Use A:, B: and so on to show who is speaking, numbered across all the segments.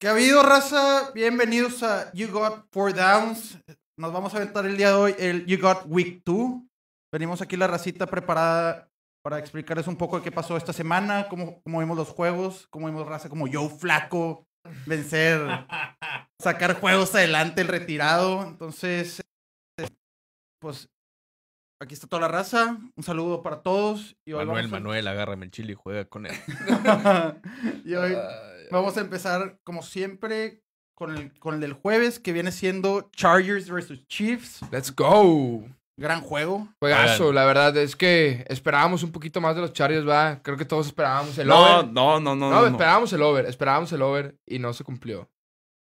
A: ¿Qué ha habido, raza? Bienvenidos a You Got Four Downs. Nos vamos a aventar el día de hoy el You Got Week 2. Venimos aquí la racita preparada para explicarles un poco de qué pasó esta semana, cómo, cómo vimos los juegos, cómo vimos raza como yo, Flaco vencer, sacar juegos adelante el retirado. Entonces, este, pues aquí está toda la raza. Un saludo para todos. Y Manuel,
B: Manuel, agárrame el chile y juega con él.
A: y hoy... Ah. Vamos a empezar, como siempre, con el, con el del jueves, que viene siendo Chargers versus Chiefs.
C: Let's go.
A: Gran juego.
C: Juegazo, la verdad es que esperábamos un poquito más de los Chargers, va. Creo que todos esperábamos el over. No, no, no, no. No, esperábamos el over, esperábamos el over y no se cumplió.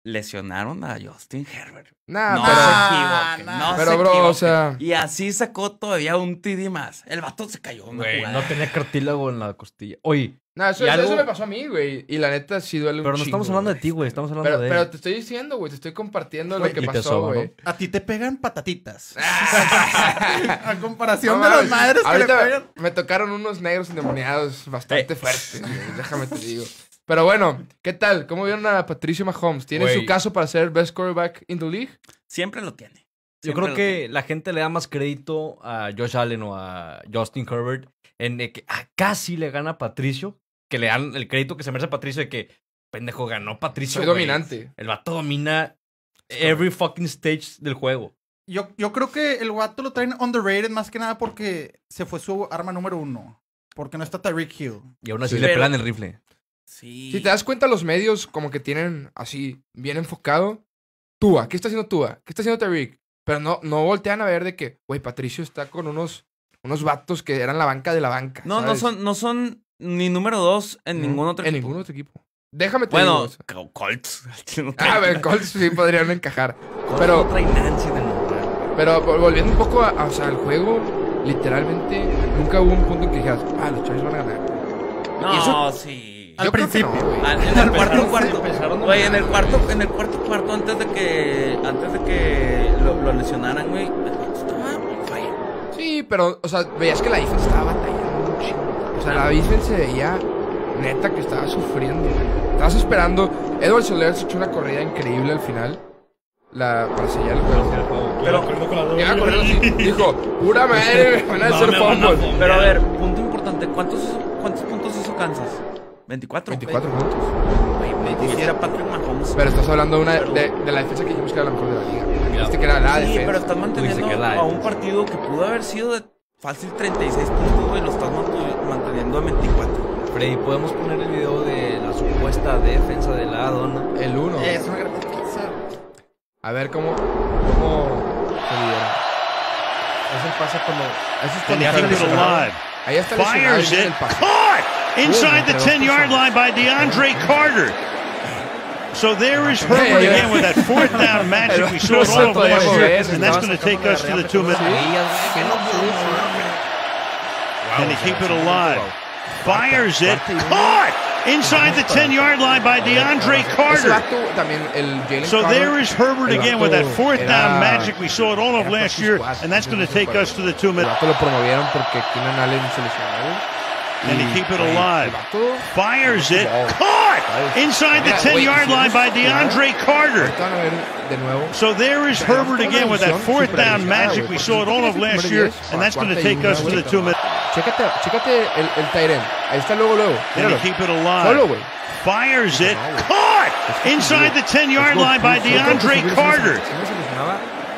D: Lesionaron a
B: Justin Herbert.
D: no, pero, se no se bro, o sea. Y así sacó todavía un TD más. El vato se cayó. no
B: tenía cartílago en la costilla. Oye, no eso,
C: me pasó a mí, güey. Y la neta sí duele Pero no estamos hablando
B: de ti, güey. Estamos hablando
C: pero, de. Pero te estoy diciendo, güey. Te estoy compartiendo lo que pasó, güey. A ti te pegan patatitas.
A: a comparación de las madres que le pegan.
C: Me tocaron unos negros endemoniados bastante eh. fuertes, Déjame te digo. Pero bueno, ¿qué tal? ¿Cómo vieron a Patricio Mahomes? ¿Tiene su caso para ser best quarterback in the league? Siempre lo tiene. Yo creo que
B: la gente le da más crédito a Josh Allen o a Justin Herbert en que ah, casi le gana Patricio que le dan el crédito que se merece a Patricio de que, pendejo, ganó Patricio. Soy dominante. El vato domina every fucking stage del juego.
A: Yo, yo creo que el vato lo traen underrated más que nada porque se fue su arma número uno. Porque no está Tyreek Hill. Y aún así le pelan el rifle.
E: Sí. Si te
A: das cuenta, los medios como que tienen así, bien enfocado.
C: Tua, ¿qué está haciendo Tua? ¿Qué está haciendo Tyreek? Pero no, no voltean a ver de que, güey, Patricio está con unos, unos vatos que eran la banca de la banca. No, no son,
D: no son ni número 2 en ningún otro en ningún otro equipo. Déjame te Bueno, Colts. a ver, ah, Colts sí
C: podrían encajar. Pero. Pero volviendo un poco a, o sea, al juego, literalmente nunca hubo un punto en que dijeras, ah, los Chargers van a ganar. No,
D: sí. Al principio. en el cuarto cuarto. Güey, en el cuarto, en el cuarto antes de que. Antes de que lo, lo lesionaran, güey.
C: Sí, pero, o sea, veías que la hija estaba batalla o sea, la Virgen se veía neta que estaba sufriendo. Estabas esperando. Edward Soler se echó una corrida increíble al final. para sellar el juego. Pero, a corriendo así. Dijo, pura madre, me van a hacer Pero a ver,
D: punto importante. ¿Cuántos, puntos eso Kansas? 24. 24 puntos. Era Patrick Mahomes. Pero estás
C: hablando de, la defensa que hicimos que era la mejor de la liga. Viste que era la defensa. Sí, pero estás manteniendo a un
D: partido que pudo haber sido de
B: fácil 36 puntos, güey. Lo estás manteniendo manteniendo a 24. Freddy, ¿podemos poner el video de la supuesta defensa de la dona? El 1. Eh, es una
E: gran defensa.
B: A ver cómo, cómo se libera. Es el pase
E: como... Eso está lesionado. Ahí está lesionado. Fires it. Caught! Inside the 10-yard line by DeAndre Carter. So there is Herbert again with that fourth down magic we saw all of last year, and that's going to take us to the two-minute. and to keep it alive. Fires it. Caught! Inside the 10 yard line by DeAndre Carter. So there is Herbert again with that fourth down magic we saw it all of last year, and that's going to take us to the two minute.
A: And he keep it alive.
E: Fires it. Caught! Inside the 10 yard line by DeAndre Carter. So there is Herbert again with that fourth down magic we saw it all of last year, and that's going to take us to the two minute. Chécate, chécate el, el Tyrell. Ahí está luego, luego. Míralo. Keep it alive. Solo, güey. Fires it. Caught! Inside the 10-yard line by DeAndre Carter.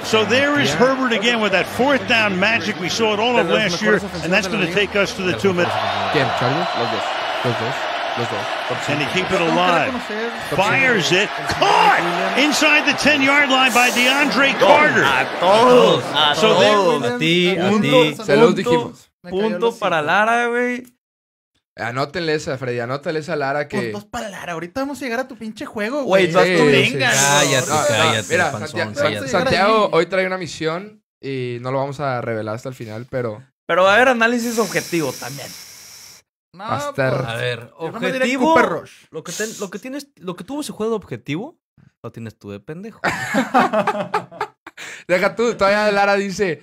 E: So there is Herbert again with that fourth down magic we saw it all of last year, and that's going to take us to the 2 minutes.
C: And
E: he keep it alive? Fires it. Caught! Inside the 10 yard line by DeAndre Carter. So they, a ti, a ti.
D: Se
C: los
A: dijimos. Punto
C: para Lara, güey. Anótenle esa, Freddy, anótale esa Lara que. Puntos
A: para Lara, ahorita vamos a llegar a tu pinche juego, güey. Cállate, cállate. Santiago,
C: hoy trae una misión y no lo vamos a revelar hasta el final, pero.
D: Pero va a haber análisis objetivo también.
E: Pues, a ver,
D: objetivo.
B: lo, que lo que tienes, lo que tuvo ese juego de objetivo, lo tienes tú de pendejo. Deja tú, todavía Lara dice,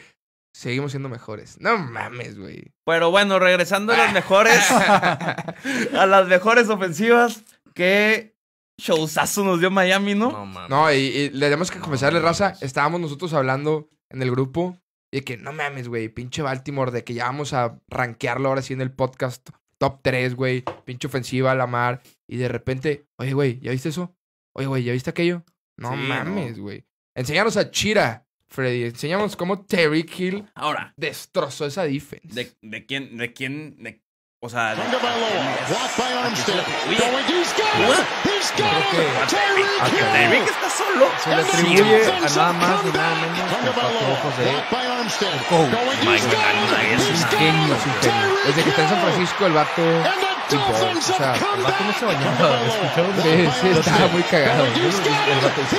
B: seguimos siendo mejores.
D: No mames, güey. Pero bueno, regresando a las mejores, a las mejores ofensivas, qué showzazo nos dio Miami, ¿no? No mames. No, y, le tenemos
E: que confesarle,
C: raza, estábamos nosotros hablando en el grupo y que no mames, güey, pinche Baltimore, de que ya vamos a rankearlo ahora sí en el podcast top 3, güey, pinche ofensiva, a la mar, y de repente, oye, güey, ¿ya viste eso? Oye, güey, ¿ya viste aquello? No mames, güey. No. a Chira. Freddy. Enseñamos cómo Terry Hill
D: ahora destrozó esa defense. ¿De, quién? ¿De quién? De, o sea, de, Se le
E: atribuye a nada más y nada menos de oh es un genio, que
C: San Francisco, el vato el se
E: bañaba, muy cagado. El vato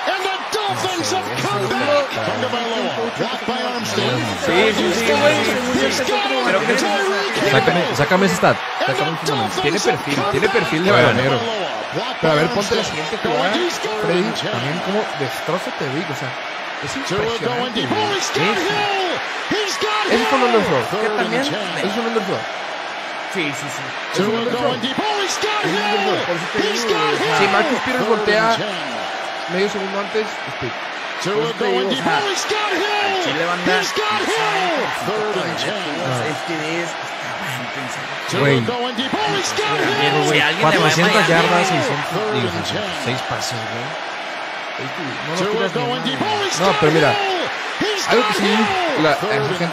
E: And the Dolphins
B: stat. Tiene perfil, tiene perfil de balonero.
C: Pero a ver, ponte la siguiente
B: También como destroza
C: te Es impresionante. Oh, es
E: un es un
C: Sí, sí, sí. Oh, si Marcus voltea medio segundo antes,
E: Güey, yardas, 600, 6 No, pero mira,
D: algo que sí, la, gente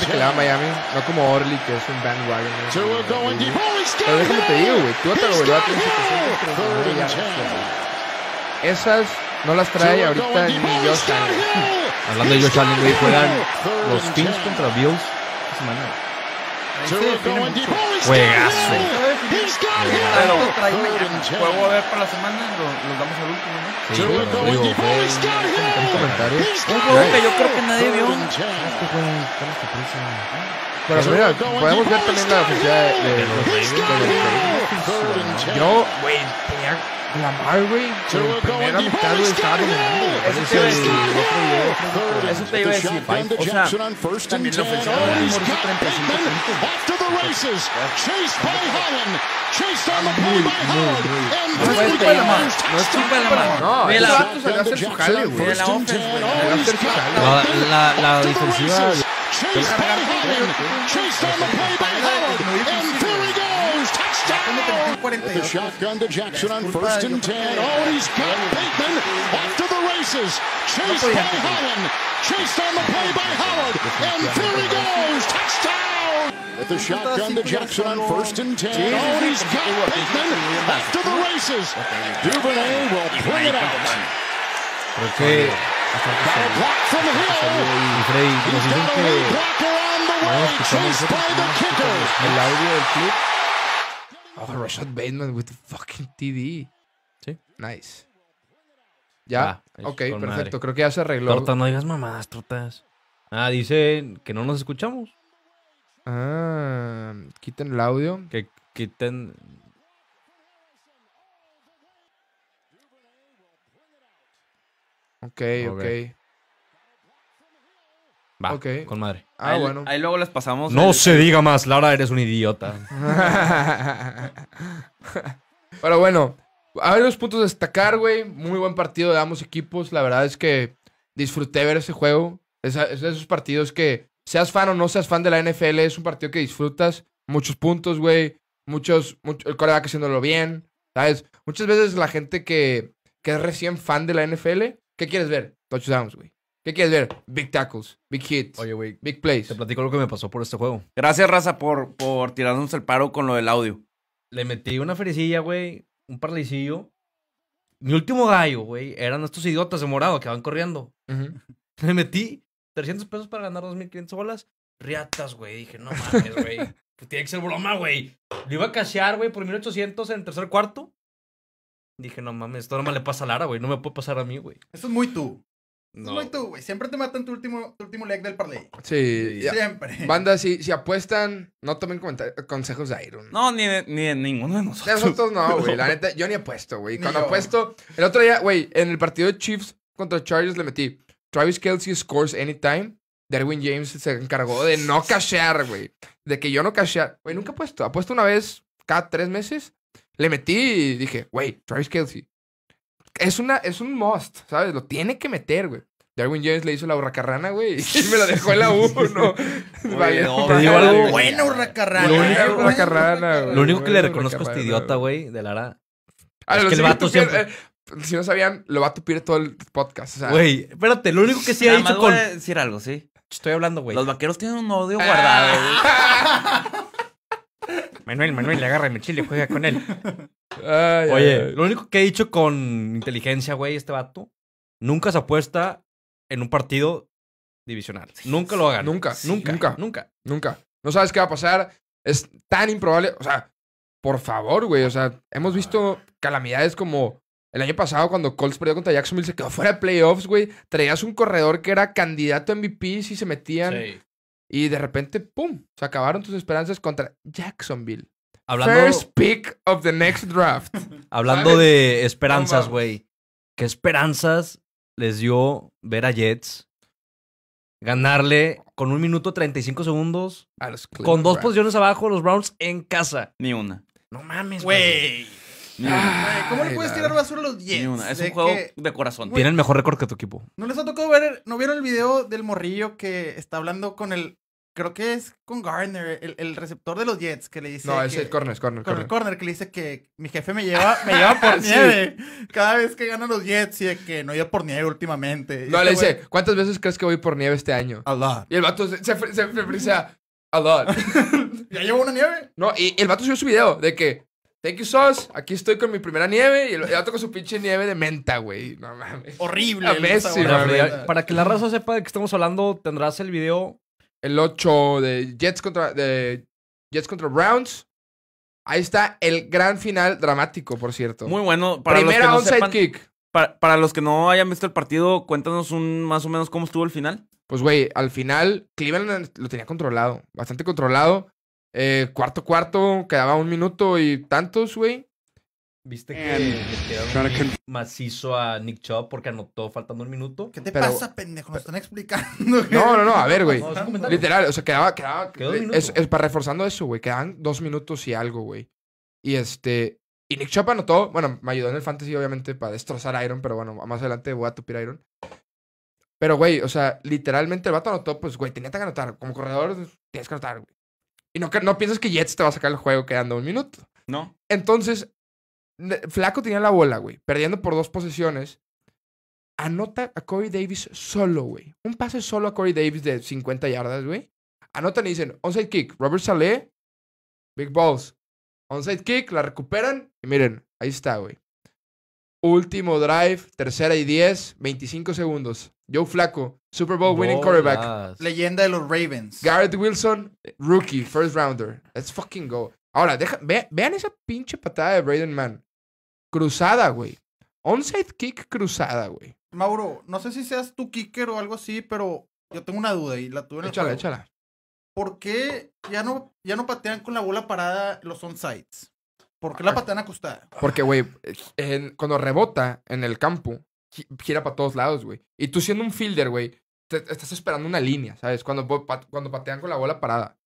C: que le a Miami, no como Orly, que es un bandwagon. Pero te digo, güey, tú a Esas no las trae ahorita ni
E: Hablando de Josh Allen, juegan los Pins
B: contra Bills esta semana.
E: Juego
A: a ver para la semana, los damos al último, un
E: juego que yo creo que nadie vio. Pero mira, podemos ver también la oficina de, los Yo, wey, la mar, güey. primera mitad, güey, estaba Eso te iba a decir. Eso este O sea, también 35 No es No la No, a hacer La defensiva. He's Patty oh, chased on the play by Howard, and there he goes, touchdown! With the shotgun to Jackson on first and ten. Oh, he's got Bateman off to the races, chased by Holland, chased on the play by Howard, and there he goes, touchdown! With the shotgun to Jackson on first and ten. Oh, he's got Bateman off to the races. Duvernay will bring it out.
B: Okay. que
C: el audio del clip. Oh, Rashad Bateman with the fucking TV. Sí. Nice. Ya. Okay, ok, perfecto. Creo que ya se arregló. Torta, no digas mamadas,
B: tortas. Ah, dice que no nos escuchamos. Ah, quiten el audio. Que quiten.
C: Ok, ok.
B: Va, con madre. Ah, ahí, bueno. Ahí
D: luego las pasamos. No se
B: diga más, Laura, eres un idiota.
C: Pero bueno, a ver los puntos a destacar, güey. Muy buen partido de ambos equipos. La verdad es que disfruté ver ese juego. Es, esos partidos que, seas fan o no seas fan de la NFL, es un partido que disfrutas. Muchos puntos, güey. Muchos, mucho, el coreback haciéndolo bien. ¿Sabes? Muchas veces la gente que es recién fan de la NFL ¿Qué quieres ver? Touchdowns, güey. ¿Qué quieres ver? Big tackles, big hits, Oye, güey, big plays. Te platico lo que me pasó por este juego.
D: Gracias, Raza, por, por tirarnos el paro con lo del audio.
B: Le metí una fericilla, güey, un parlicillo. Mi último gallo, güey, eran estos idiotas de morado que van corriendo. Le metí 300 pesos para ganar 2.500 bolas. Riatas, güey. Dije, no mames, güey. Pues tiene que ser broma, güey. Lo iba a casear, güey, por 1.800 en el tercer cuarto. Dije, no mames, esto me le pasa a Lara, güey. No me puede pasar a mí, güey. Eso es muy tú.
A: Es muy tú, güey. Siempre te matan tu último, último leg del parlay. Sí. Siempre. Banda,
C: si, si apuestan, no tomen consejos de Iron.
D: No, ni, de, ni de ninguno de nosotros. Nosotros no, güey.
C: La neta, yo ni apuesto, güey. Cuando apuesto... El otro día, güey, en el partido de Chiefs contra Chargers le metí Travis Kelsey scores anytime. Derwin James se encargó de no cashear, güey. De que yo no cashear. Güey, nunca apuesto. Apuesto una vez cada tres meses le metí y dije, güey, Travis Kelsey. Es, una, es un must, ¿sabes? Lo tiene que meter, güey. Darwin James le hizo la hurracarrana, güey, y me la dejó en la 1. no, te digo algo. Buena hurracarrana. Lo hurracarrana, güey. Lo único que le reconozco a este idiota, güey, de Lara.
B: es que el vato siempre
C: eh, si no sabían, lo va a tupir todo el podcast. Güey, o sea.
B: espérate, lo único
D: que sí ha dicho con. Voy decir algo, sí. Estoy hablando, güey. Los vaqueros tienen un odio guardado, güey.
B: Manuel, Manuel, le en el chile, juega con él.
E: Oye,
B: lo único que he dicho con inteligencia, güey, este vato, nunca se apuesta en un partido divisional. Nunca lo hagan. Nunca, nunca, nunca, nunca, nunca.
C: No sabes qué va a pasar. Es tan improbable. O sea, por favor, güey. O sea, hemos visto calamidades como el año pasado cuando Colts perdió contra Jacksonville, se quedó fuera de playoffs, güey. Traías un corredor que era candidato a MVP si se metían. Y de repente, ¡pum! Se acabaron tus esperanzas contra Jacksonville. Hablando... First pick of the next draft.
B: Hablando de esperanzas, güey. ¿Qué esperanzas les dio ver a Jets ganarle con un minuto 35 segundos, con dos posiciones abajo, los Browns en casa? Ni una. No
A: mames, güey.
B: ¿Cómo le puedes tirar basura a los Jets? Es un juego de corazón. Tienen
A: mejor récord que tu equipo. ¿No les ha tocado ver, no vieron el video del morrillo que está hablando con el, creo que es con Garner, el, receptor de los Jets, que le dice... No, es el corner, es corner, corner. corner que le dice que mi jefe me lleva, por nieve cada vez que ganan los Jets y que no iba por nieve últimamente. no, este le
C: dice, ¿cuántas veces crees que voy por nieve este año? A lot.
A: Y el vato se, se, a
C: lot. ¿Ya llevo una nieve? No, y el vato subió su video de que Thank you, Sauce. Aquí estoy con mi primera nieve y el toco con su pinche nieve de menta, güey. No mames. Horrible. Para, que la raza sepa de qué estamos hablando, tendrás el video. El 8 de Jets contra, de Jets contra Browns. Ahí está el gran final dramático, por cierto. Muy bueno. Primera onside
D: kick. Para, para, los que no hayan visto el partido, cuéntanos un más o menos cómo estuvo el final. Pues, güey, al final Cleveland lo tenía controlado, bastante
C: controlado. Eh, cuarto cuarto, quedaba un minuto y tantos, güey.
B: Viste que quedó macizo a Nick Chop porque anotó faltando un minuto. ¿Qué te pasa, pendejo? ¿Me están explicando. No, no, no, a ver, güey. Literal, o sea, quedaba, quedaba.
C: Es, es, para reforzando eso, güey. Quedaban dos minutos y algo, güey. Y este. Y Nick Chop anotó. Bueno, me ayudó en el fantasy, obviamente, para destrozar a Iron, pero bueno, más adelante voy a tupir a Iron. Pero, güey, o sea, literalmente el vato anotó, pues, güey, tenía que anotar. Como corredor, tienes que anotar, güey. Y no, no piensas que Jets te va a sacar el juego quedando un minuto. No. Entonces, Flaco tenía la bola, güey. Perdiendo por dos posesiones. Anota a Corey Davis solo, güey. Un pase solo a Corey Davis de 50 yardas, güey. Anotan y dicen, onside kick. Robert Saleh, big balls. Onside kick, la recuperan. Y miren, ahí está, güey. Último drive, tercera y diez, 25 segundos. Joe Flaco, Super Bowl winning quarterback.
A: Leyenda de los Ravens.
C: Garrett Wilson, rookie, first rounder. Let's fucking go. Ahora, vean esa pinche patada de Braden Man. Cruzada, güey. Onside kick cruzada, güey.
A: Mauro, no sé si seas tu kicker o algo así, pero yo tengo una duda y la tuve en el Échala, échala. ¿Por qué ya no, ya no patean con la bola parada los onsides? ¿Por qué la patean acostada?
C: Porque, güey, cuando rebota en el campo, gira para todos lados, güey. Y tú siendo un fielder, güey, estás esperando una línea, ¿sabes? Cuando, cuando patean con la bola parada.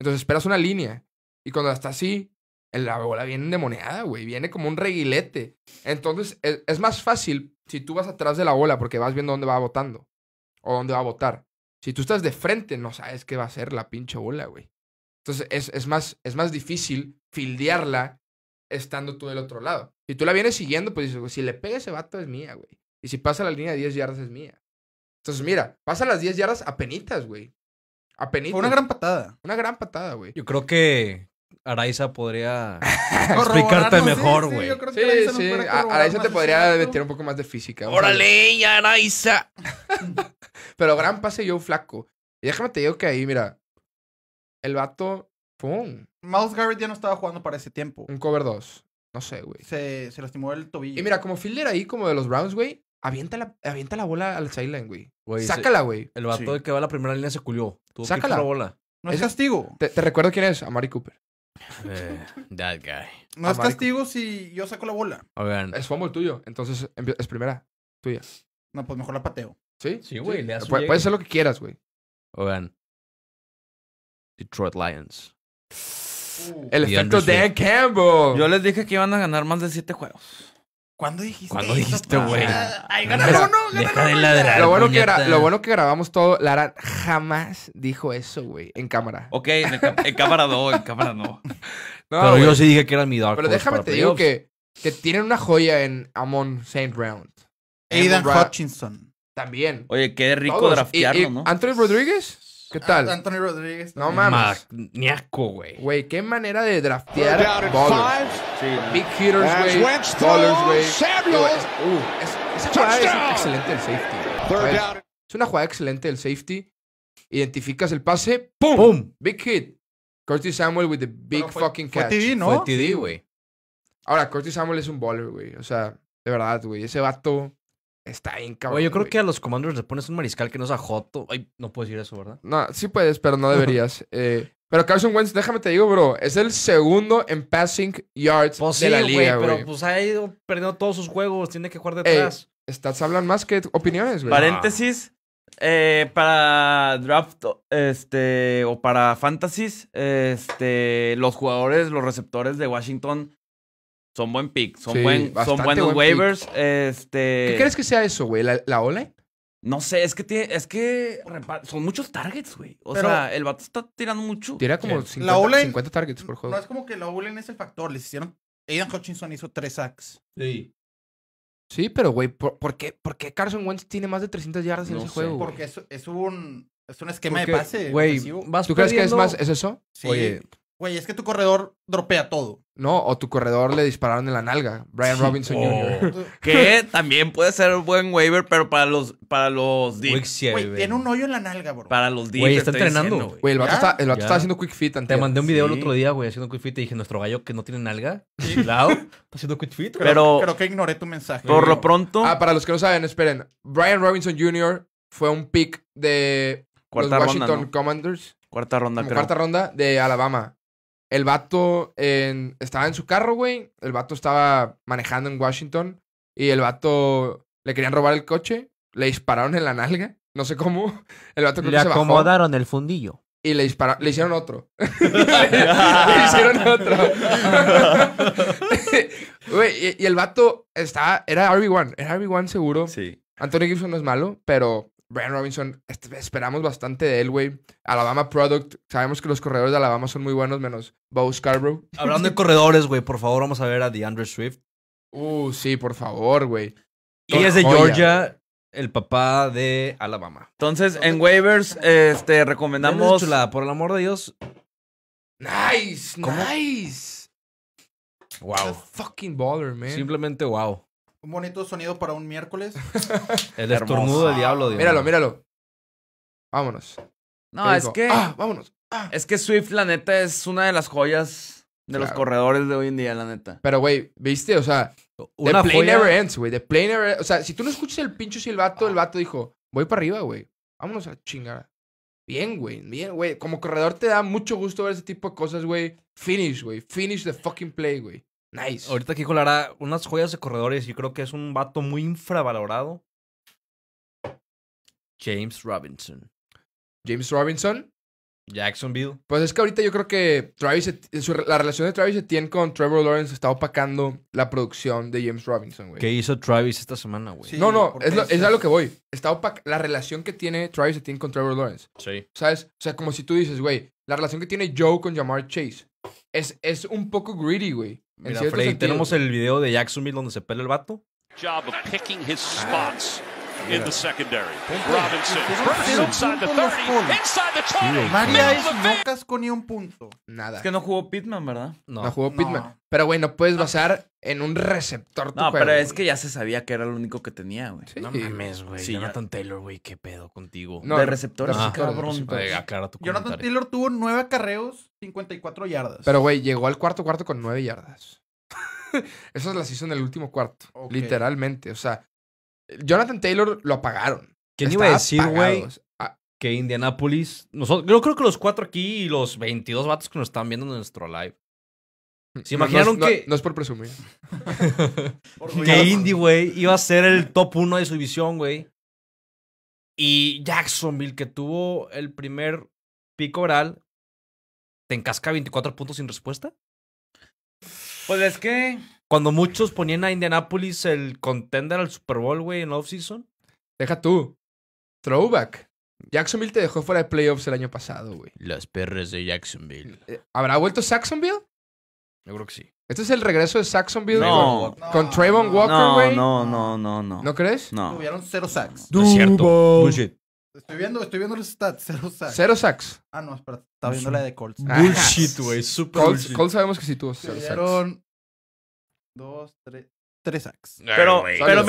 C: Entonces esperas una línea. Y cuando está así, la bola viene endemoniada, güey. Viene como un reguilete. Entonces e, es, más fácil si tú vas atrás de la bola porque vas viendo dónde va botando. O dónde va a votar. Si tú estás de frente, no sabes qué va a ser la pinche bola, güey. Entonces es, más, es más difícil fildearla estando tú del otro lado. Si tú la vienes siguiendo, pues si le pega ese vato es mía, güey. Y si pasa la línea de 10 yardas es mía. Entonces, mira, pasa las 10 yardas a penitas, güey. A penitas. una gran patada. Una gran patada, güey.
B: Yo creo que Araiza podría explicarte mejor, güey.
C: Sí, sí, Araiza, te podría meter un
B: poco más de física.
C: ¡Órale, ya, Araiza! Pero gran pase yo flaco. Y déjame te digo que ahí, mira, el vato Mouse Miles Garrett ya no estaba jugando para ese tiempo. Un cover 2. No sé, güey. Se, se lastimó el tobillo. Y mira, como fielder ahí, como de los Browns, güey, avienta la, avienta la bola al sideline, güey. Sácala, güey. El vato
B: que va a la primera línea se culió.
C: Sácala. la bola. No es castigo. Te, recuerdo quién es, Amari Cooper.
E: Eh, that guy.
A: No es castigo si yo saco la bola.
C: Es fumble tuyo, entonces es primera tuya.
A: No, pues mejor la pateo. ¿Sí? Sí, güey, le puedes lo que
C: quieras, güey.
B: Oigan. Detroit Lions el efecto de
D: Campbell. Yo les dije que iban a ganar más de 7 juegos. ¿Cuándo dijiste? ¿Cuándo dijiste, güey? ganaron Lo
C: bueno, que era, lo bueno que grabamos todo, Lara jamás dijo eso, güey, en cámara.
B: Ok, en, cámara no, en cámara no. pero yo sí dije que era mi Dark Pero déjame te digo que,
C: que tienen una joya en Amon Saint Round. Aidan Hutchinson. También.
B: Oye, qué
A: rico draftearlo, ¿no?
C: Anthony Rodríguez ¿Qué ah, tal? Anthony
A: Rodríguez. No
C: mames.
B: Magniaco, güey.
C: Güey, qué manera de draftear ballers. Big hitters, güey. Ballers, güey. Uh, esa jugada es excelente el safety. Es una jugada excelente del safety. Identificas el pase. ¡Pum! Big hit. Curtis Samuel with the big fucking catch. Fue TD, ¿no? Fue TD, güey. Ahora, Curtis Samuel es un baller, güey. O sea, de verdad, güey. Ese vato Está bien, cabrón. yo creo que
B: a los Commanders le pones un mariscal que no es Joto. Ay, no puedes decir eso, ¿verdad?
C: No, sí puedes, pero no deberías. Eh, pero Carson Wentz, déjame te digo, bro, es el segundo en passing yards pues de la liga, güey. Pero pues
B: ha ido perdiendo todos sus juegos, tiene que jugar detrás.
C: Ey, hablan más que opiniones, güey. Paréntesis.
D: Eh, para draft este o para fantasies este los jugadores los receptores de Washington son buen pick, son, buen, son buenos waivers. Este... ¿Qué crees que sea eso, güey? ¿La, la e? No
A: sé, es que es que son muchos targets, güey. O sea, el vato está tirando mucho. Tira como 50, e targets por juego. No es como que la Olen es el factor. Les hicieron. Aidan Hutchinson hizo tres sacks. Sí. Sí, pero güey, ¿por, qué, Carson Wentz tiene más de 300
C: yardas en ese sé, juego? Porque
A: es, un, es un esquema de pase. Güey, ¿tú crees que es más es eso? Sí. Oye, Güey, es que tu corredor dropea todo.
C: No, o tu corredor le dispararon en la nalga. Brian Robinson oh.
D: Jr. que también puede ser un buen waiver, pero para los para los Güey, tiene un hoyo
A: en la nalga, bro.
D: Para los días Güey, está entrenando. Güey, el vato, está, haciendo quick
B: fit. Te mandé un video el otro día, güey, haciendo quick fit. Y dije, nuestro gallo que no tiene nalga. Sí. está haciendo quick fit. Pero, creo que ignoré tu mensaje. Por lo pronto. Ah, para los que no saben, esperen. Brian Robinson Jr.
C: fue un pick de los Washington Commanders. Cuarta ronda, Cuarta ronda de Alabama. El vato estaba en su carro, güey. El vato estaba manejando en Washington. Y el vato le querían robar el coche. Le dispararon en la nalga. No sé cómo. El vato le acomodaron
B: el fundillo.
C: Y le dispararon, le hicieron otro. le hicieron otro. y, el vato estaba, era RB1, era RB1 seguro. Sí. Antonio Gibson no es malo, pero Brian Robinson, esperamos bastante de él, güey. Alabama Product, sabemos que los corredores de
B: Alabama son muy buenos, menos Bo Scarborough. Hablando de corredores, güey, por favor, vamos a ver a DeAndre Swift. Uh, sí, por favor, güey. Y es de Georgia, el papá
D: de Alabama. Entonces, en waivers, este, recomendamos. por el amor de Dios.
C: Nice,
A: nice.
C: Wow. fucking baller, man. Simplemente wow.
A: Un bonito sonido para un miércoles.
C: El estornudo del diablo, Dios. Míralo, míralo. Vámonos. No, es que. Ah,
D: vámonos. Ah. Es que Swift, la neta, es una de las joyas de los
C: corredores de hoy en día, la neta. Pero, güey, ¿viste? O sea,
D: una the play never ends,
C: güey. The play never e-, O sea, si tú no escuchas el pincho silbato, el vato dijo, voy para arriba, güey. Vámonos a chingar. Bien, güey. Bien, güey. Como corredor te da mucho gusto
B: ver ese tipo de cosas, güey. Finish, güey. Finish the fucking play, güey. Nice. Ahorita aquí colará unas joyas de corredores. Yo creo que es un vato muy infravalorado. James Robinson. James Robinson. Jacksonville. Pues es que
C: ahorita yo creo que Travis, la relación de Travis Etienne con Trevor Lawrence está opacando la producción de James Robinson,
B: güey. ¿Qué hizo Travis esta semana, güey? no, no,
C: es, a lo que voy. Está la relación que tiene Travis Etienne con Trevor Lawrence. Sí. ¿Sabes? O sea, como si tú dices, güey, la relación que tiene Joe con Jamar Chase es, es un poco greedy, güey. Mira, Freddy, tenemos
B: el video de Jacksonville donde se pela el vato
E: en the secondary. Robinson inside
A: the 30, inside the 20. María es no con ni un punto.
D: Nada. Es que no jugó Pittman, ¿verdad?
C: No, no jugó Pittman. Pero, güey, no puedes basar en un
D: receptor tu No, pero es que ya se sabía que era el único que tenía, güey. Sí. No mames, güey. Jonathan Taylor, güey,
A: qué pedo contigo. No, de receptores, no, ah. cabrón. Aclara tu Jonathan Taylor tuvo nueve acarreos, 54 yardas. Pero,
C: güey, llegó al cuarto cuarto con nueve yardas. Esas las
B: hizo en el último cuarto,
C: literalmente. O sea, Jonathan Taylor lo apagaron. ¿Quién iba a decir, güey?
B: Ah. Que Indianapolis. yo creo que los cuatro aquí y los 22 vatos que nos están viendo en nuestro live. Mm, ¿Se imaginaron que.? No, es por presumir.
E: que Indy,
B: güey, iba a ser el top uno de su división, güey. Y Jacksonville, que tuvo el primer pico oral, te encasca 24 puntos sin respuesta. Pues es que cuando muchos ponían a Indianapolis el contender al Super Bowl, güey, en offseason. Deja tú. Throwback. Jacksonville te dejó fuera de playoffs el año pasado, güey.
C: Las perres de Jacksonville. Eh, ¿Habrá vuelto Saxonville? Yo creo que sí. ¿Este es el regreso de Saxonville no. con, Trayvon Walker, güey? No,
A: no, no, no, ¿No crees? No. Tuvieron cero sacks. No es cierto. Bullshit. Estoy viendo, estoy viendo los stats. Cero sacks. Cero sacks. Ah, no, espera. Estaba viendo la de Colts. Bullshit, ah, güey. Super Colts, bullshit. Colts sabemos que sí
C: tuvo cero sacks
A: dos, tres. Tres acts Pero, pero,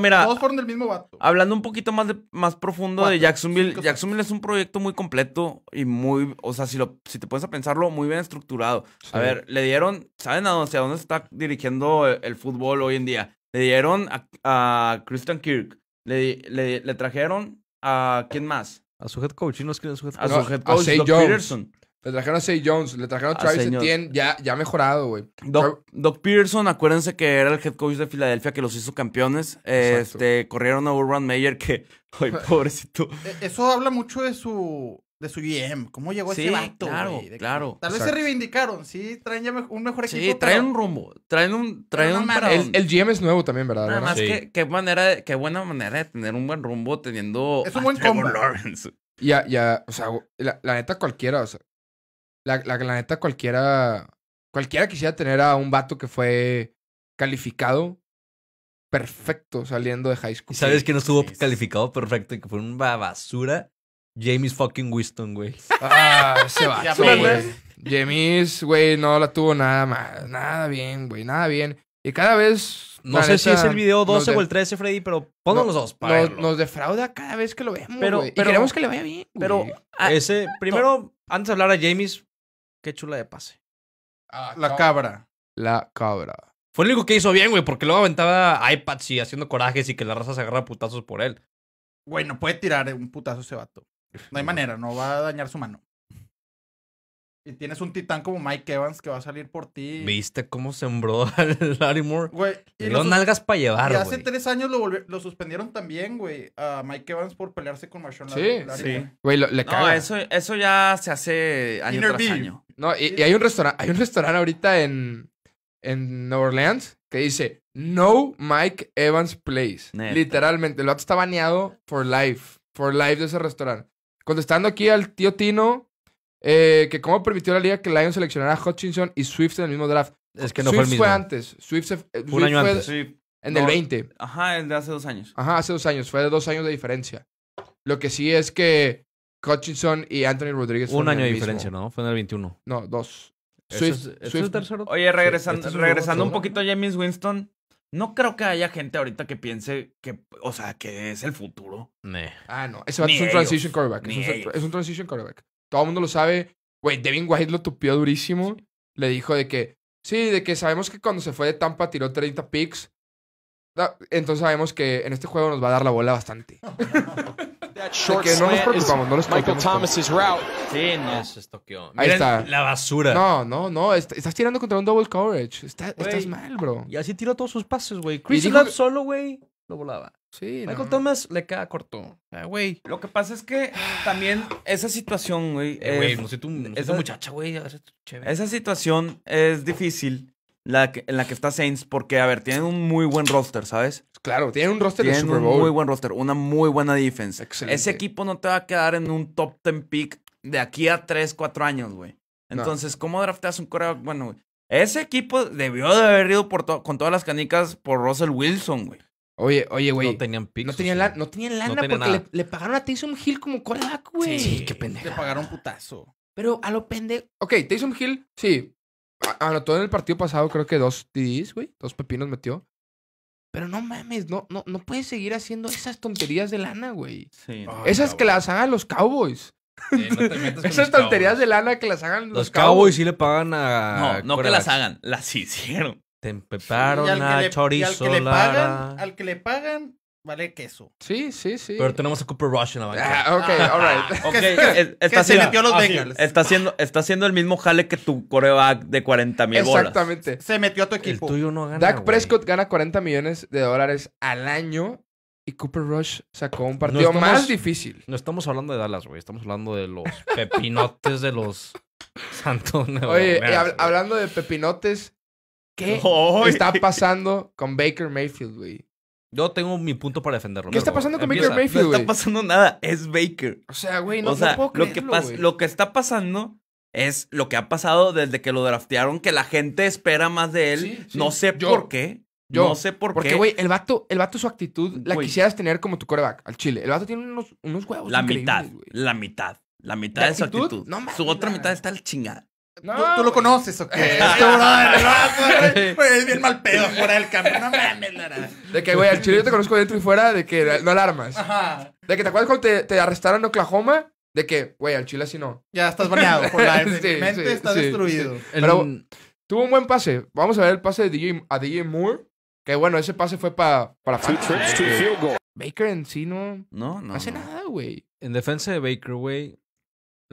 A: mira, todos fueron del mismo vato. Hablando
D: un poquito más, más profundo de Jacksonville, Jacksonville es un proyecto muy completo y muy, o sea, si, lo, si te pones a pensarlo, muy bien estructurado. A ver, le dieron, ¿saben a dónde, a dónde está dirigiendo el, fútbol hoy en día? Le dieron a, Christian Kirk, le, le, trajeron a, ¿quién más?
B: A su head coach, ¿no es que a su head coach? A su head coach, Peterson.
C: Le trajeron a Say Jones, le trajeron a Travis Etienne, ya, ya mejorado, güey.
D: Doc, Pearson, acuérdense que era el head coach de Filadelfia que los hizo campeones. este, corrieron a Urban Meyer que, ay, pobrecito.
A: E, eso habla mucho de su de su GM, cómo llegó a ese vato, claro, claro. Tal vez se reivindicaron, sí, traen ya un mejor equipo. Sí, traen un
D: rumbo, traen un, traen el, GM es nuevo también, ¿verdad? Nada más que, qué manera, qué buena manera de tener un buen rumbo teniendo es un buen Lawrence.
C: Ya, ya, o sea, la neta cualquiera, o sea, la, la, neta, cualquiera. Cualquiera quisiera tener a un vato que fue calificado perfecto saliendo de high school. sabes que no
B: estuvo calificado perfecto y que fue una basura? James fucking Winston, güey.
C: Ah, se va.
B: James, güey, no la tuvo nada más.
C: Nada bien, güey, nada bien. Y cada vez. No sé si es el video 12 o el 13, Freddy, pero ponnos los dos. nos, defrauda
B: cada vez que lo vemos. Pero, y
C: queremos que le vaya
B: bien. Pero, ese. Primero, antes de hablar a James, Qué chula de pase. Ah, la cabra. La cabra. Fue
A: el único que hizo bien, güey, porque luego aventaba iPads y haciendo corajes y que la raza se agarra putazos por él. Bueno, puede tirar un putazo ese vato. No hay manera, no va a dañar su mano tienes un titán como Mike Evans que va a salir por ti.
B: ¿Viste cómo sembró al Moore?
D: Güey. Y los nalgas para llevar, hace
A: tres años lo, suspendieron también, güey, a Mike Evans por pelearse con Marshawn Sí,
C: sí. Güey, le caga.
D: eso, ya se hace
C: año No, y, hay un restaurante, hay un restaurante ahorita en, en New Orleans que dice No Mike Evans Place. Literalmente, lo vato está baneado for life. For life de ese restaurante. Contestando aquí al tío Tino, eh, que cómo permitió la liga que Lions seleccionara a Hutchinson y Swift en el mismo draft. Es que no Swift fue fue antes.
D: Swift, eh, un año antes. en el 20. Ajá, el de hace dos años.
C: Ajá, hace dos años. Fue de dos años de diferencia. Lo que sí es que Hutchinson y Anthony Rodríguez Un año de diferencia,
B: ¿no? Fue en el 21. No, dos. Swift,
D: Oye, regresando, un poquito a James Winston, no creo que haya gente ahorita que piense que, o sea, que es el futuro. Ah, no. es un transition quarterback. Es un,
C: es un transition quarterback todo el mundo lo sabe. Güey, Devin White lo tupió durísimo. Le dijo de que, sí, de que sabemos que cuando se fue de Tampa tiró 30 picks. Entonces sabemos que en este juego nos va a dar la bola bastante. que no nos preocupamos, no nos preocupamos. Sí,
B: no, Ahí está. La basura. No,
C: no, no. estás tirando contra un double coverage. estás mal, bro.
B: Y así tiró todos sus pases, güey. Chris Love solo, güey lo volaba. Sí, Michael Thomas le queda
D: corto. Ah, güey. Lo que pasa es que también esa situación, güey. Eh, güey, no sé tú, esa, muchacha, güey. Esa situación es difícil la en la que está Saints porque, a ver, tienen un muy buen roster, ¿sabes? Claro, tienen un roster de Super Bowl. un muy buen roster, una muy buena defense. Ese equipo no te va a quedar en un top 10 pick de aquí a 3, 4 años, güey. Entonces, ¿cómo drafteas un coreback? Bueno, Ese equipo debió de haber ido con todas las canicas por Russell Wilson, güey. Oye, oye, güey. No tenían No tenían, lana porque
A: le, pagaron a Taysom Hill como coreback, güey. Sí, qué pendejo. Le pagaron putazo. Pero a
C: lo pendejo. Ok, Taysom Hill, sí. Anotó en el partido pasado, creo que dos TDs, güey. Dos pepinos metió. Pero no mames, no, no, no puedes seguir haciendo esas tonterías de lana, güey. Sí, Esas que las hagan los cowboys.
B: Esas tonterías
C: de lana
A: que las hagan los, los
B: cowboys. Los cowboys sí le pagan a. No, no que las hagan, las hicieron. Te empeparon a chorizo, al
A: que, le pagan, vale queso.
B: Sí, sí, sí. Pero tenemos a Cooper Rush en la
A: banca.
D: Ah, ok, ah, alright. está, se metió los ah, Bengals. Está haciendo, está haciendo el mismo jale que tu coreback de 40 mil dólares
A: Exactamente. Se metió a tu equipo.
C: Dak Prescott gana 40 millones de dólares al año y Cooper Rush sacó un partido más
B: difícil. No estamos hablando de Dallas, güey. Estamos hablando de los pepinotes de los Santos Oye,
C: hablando de pepinotes, ¿Qué está pasando con Baker Mayfield, güey?
B: Yo tengo mi punto para defenderlo. ¿Qué está pasando con Baker Mayfield? No está
D: pasando nada, es Baker. O sea, güey, no, o sea, no puedo creerlo, lo, que lo que está pasando es lo que ha pasado desde que lo draftearon, que la gente espera más de él. No sé por qué. No sé por qué. Porque, güey,
C: el vato, el su actitud la quisieras tener como tu coreback al chile.
D: El vato tiene unos, unos huevos. La mitad, la mitad. La mitad de su actitud. su otra mitad está al chingada.
A: No, ¿Tú, lo conoces o qué? es bien mal pedo fuera del campo. No mames, Lara.
C: De que, güey, al chile yo te conozco dentro y fuera, de que no alarmas. Ajá. De que te acuerdas cuando te, arrestaron en Oklahoma, de que, güey, al chile así no. Ya estás baneado por la mente, está destruido. Pero tuvo un buen pase. Vamos a ver el pase de DJ, a DJ Moore. Que bueno, ese pase fue para. Baker en sí no. No, no. Hace nada, güey.
B: En defensa de Baker, güey.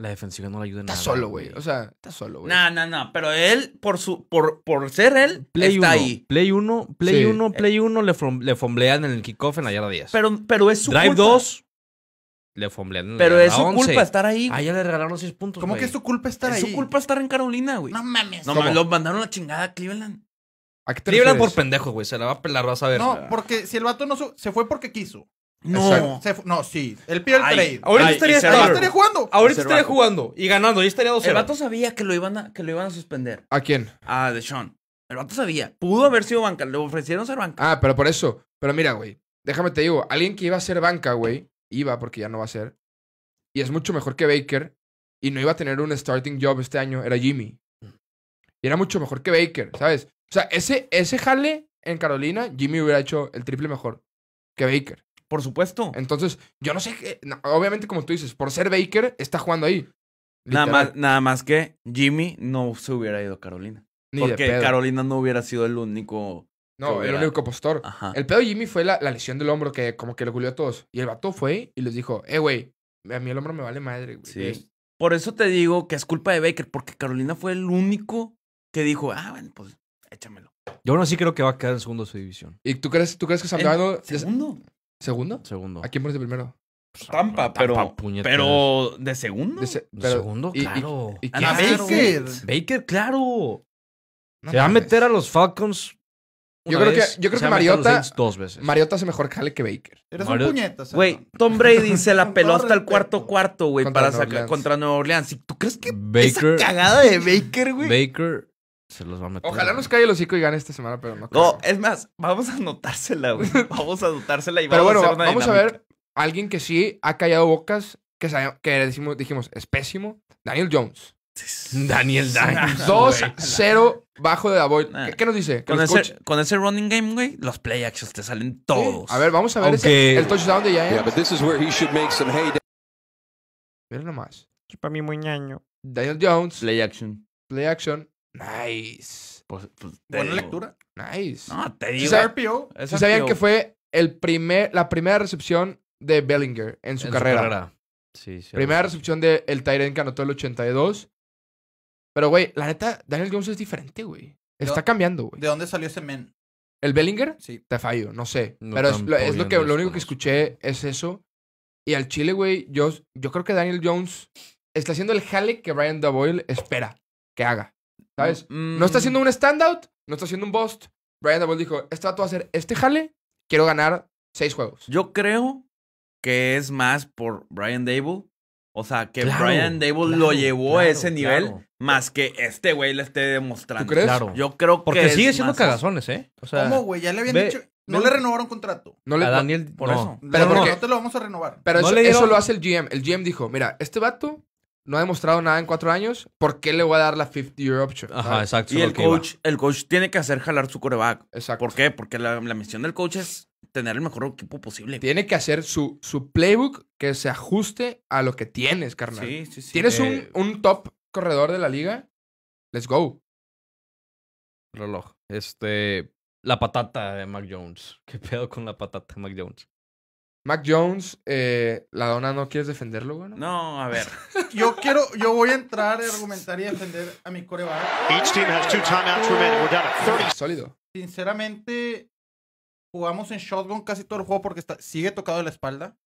B: La defensiva no le ayuda en nada. Está solo, güey. O sea, está solo, güey.
D: No, no, no. Pero él, por su, por, por ser él, está ahí.
B: Play 1, Play 1, Play 1, le, le fomblean en el kickoff en la yarda 10. Pero, pero es su Drive culpa. 2, le fomblean en Pero la Pero es su culpa estar ahí. ahí le regalaron 6 puntos, ¿Cómo que es su culpa estar
A: ahí? Es su culpa estar en Carolina, güey. No mames. No mames, lo mandaron la chingada a Cleveland.
B: Cleveland por pendejo, güey. Se la va a pelar, vas a ver. No,
A: porque si el vato no se fue porque quiso. No, no, sí. el peor trade. Ahorita estaría, jugando. Ahorita estaría
D: jugando y ganando. El vato sabía que lo iban a, que lo iban a suspender. ¿A quién? A Sean. El vato sabía. Pudo haber sido banca. Le ofrecieron ser banca.
C: Ah, pero por eso. Pero mira, güey. Déjame te digo. Alguien que iba a ser banca, güey. Iba porque ya no va a ser. Y es mucho mejor que Baker. Y no iba a tener un starting job este año. Era Jimmy. Y era mucho mejor que Baker, ¿sabes? O sea, ese, ese jale en Carolina, Jimmy hubiera hecho el triple mejor que Baker. Por supuesto. Entonces, yo no sé qué. obviamente, como tú dices, por ser Baker, está jugando ahí. Nada más,
D: nada más, que Jimmy no se hubiera ido a Carolina. Ni porque Carolina no hubiera sido el único. No, el único postor. Ajá.
C: El pedo de Jimmy fue la, lesión del hombro que como que le culió a todos. Y el vato
D: fue y les dijo, eh, güey, a mí el hombro me vale madre, Sí. Por eso te digo que es culpa de Baker, porque Carolina fue el único que dijo, ah, bueno, pues
B: échamelo. Yo bueno, sí creo que va a quedar en segundo su división.
D: ¿Y tú crees, tú crees que Sam en ¿Segundo? ¿Segundo? Segundo. ¿A quién pones
B: de primero? Pues, Tampa, pero, pero de segundo. De segundo, claro. Y, Baker. Baker, claro. se va a meter a los Falcons. Yo creo, que, yo creo que Mariota. Dos veces. Mariota hace mejor cale que Baker. Eres un puñetas Güey,
D: Tom Brady se la peló hasta el cuarto cuarto, güey, para sacar contra Nueva Orleans. ¿Tú crees que
B: Baker, cagada
D: de Baker,
B: güey? Baker se los va a meter. Ojalá
C: nos caiga el hocico y gane esta semana,
D: pero no. No, es más, vamos a notársela güey. Vamos a notársela y vamos a ver. vamos a ver alguien
C: que sí ha callado bocas, que, decimos, dijimos, es pésimo. Daniel Jones.
D: Daniel Jones.
C: 2-0 bajo de la Nah. ¿Qué, nos dice? Con
D: ese, running game, güey, los play actions te salen todos. A ver, vamos a ver
C: ese, el touchdown de
E: Giants.
D: Yeah,
C: Pero Para mí muy ñaño. Daniel Jones.
D: Play action.
C: Play action. Nice. Pues, pues Buena lectura. Nice. No, te digo. sabían que fue el primer, la primera recepción de Bellinger en su carrera. Sí, primera recepción del de Tyrant que anotó el 82. Pero, güey, la neta, Daniel Jones es diferente, güey. Está cambiando, güey. ¿De
A: dónde salió ese men?
C: ¿El Bellinger? Sí. Te fallo, no sé. pero es, lo, que, lo único que escuché es eso. Y al Chile, güey, yo, yo creo que Daniel Jones está haciendo el jale que Brian Daboil espera que haga.
E: ¿Sabes? Mm. No está haciendo
C: un standout, no está haciendo un bust. Brian Dable dijo, este trato va a hacer este jale, quiero ganar seis juegos. Yo
D: creo que es más por Brian Dable. O sea, que Brian Dable lo llevó a ese nivel más que este güey le esté demostrando. ¿Tú crees? Yo creo que Porque sigue siendo
B: cagazones, ¿eh?
D: ¿Cómo, güey? Ya le habían dicho...
A: No le renovaron contrato. No a
D: Daniel, por eso. Pero no, porque, no
A: te lo vamos a renovar. Pero eso,
C: lo hace el GM. El GM dijo, mira, este vato no ha demostrado nada en cuatro años, ¿por
D: qué le voy a dar la 50 year option? Ajá, exacto. Y el coach, el coach tiene que hacer jalar su coreback. Exacto. ¿Por qué? Porque la, misión del coach es tener el mejor equipo posible. Tiene que hacer su, su
C: playbook que se ajuste a lo que tienes, carnal. Sí, sí, sí. Tienes un, eh, un top corredor de la liga.
B: Let's go. Reloj. Este. La patata de Mac Jones. ¿Qué pedo con la patata de Mac Jones? Mac Jones,
C: eh, la dona no quieres defenderlo, güey.
B: No, a ver.
A: yo quiero, yo voy a entrar a argumentar y defender a mi coreback. Sólido. Sinceramente, jugamos en shotgun casi todo el juego porque está, sigue tocado de la espalda.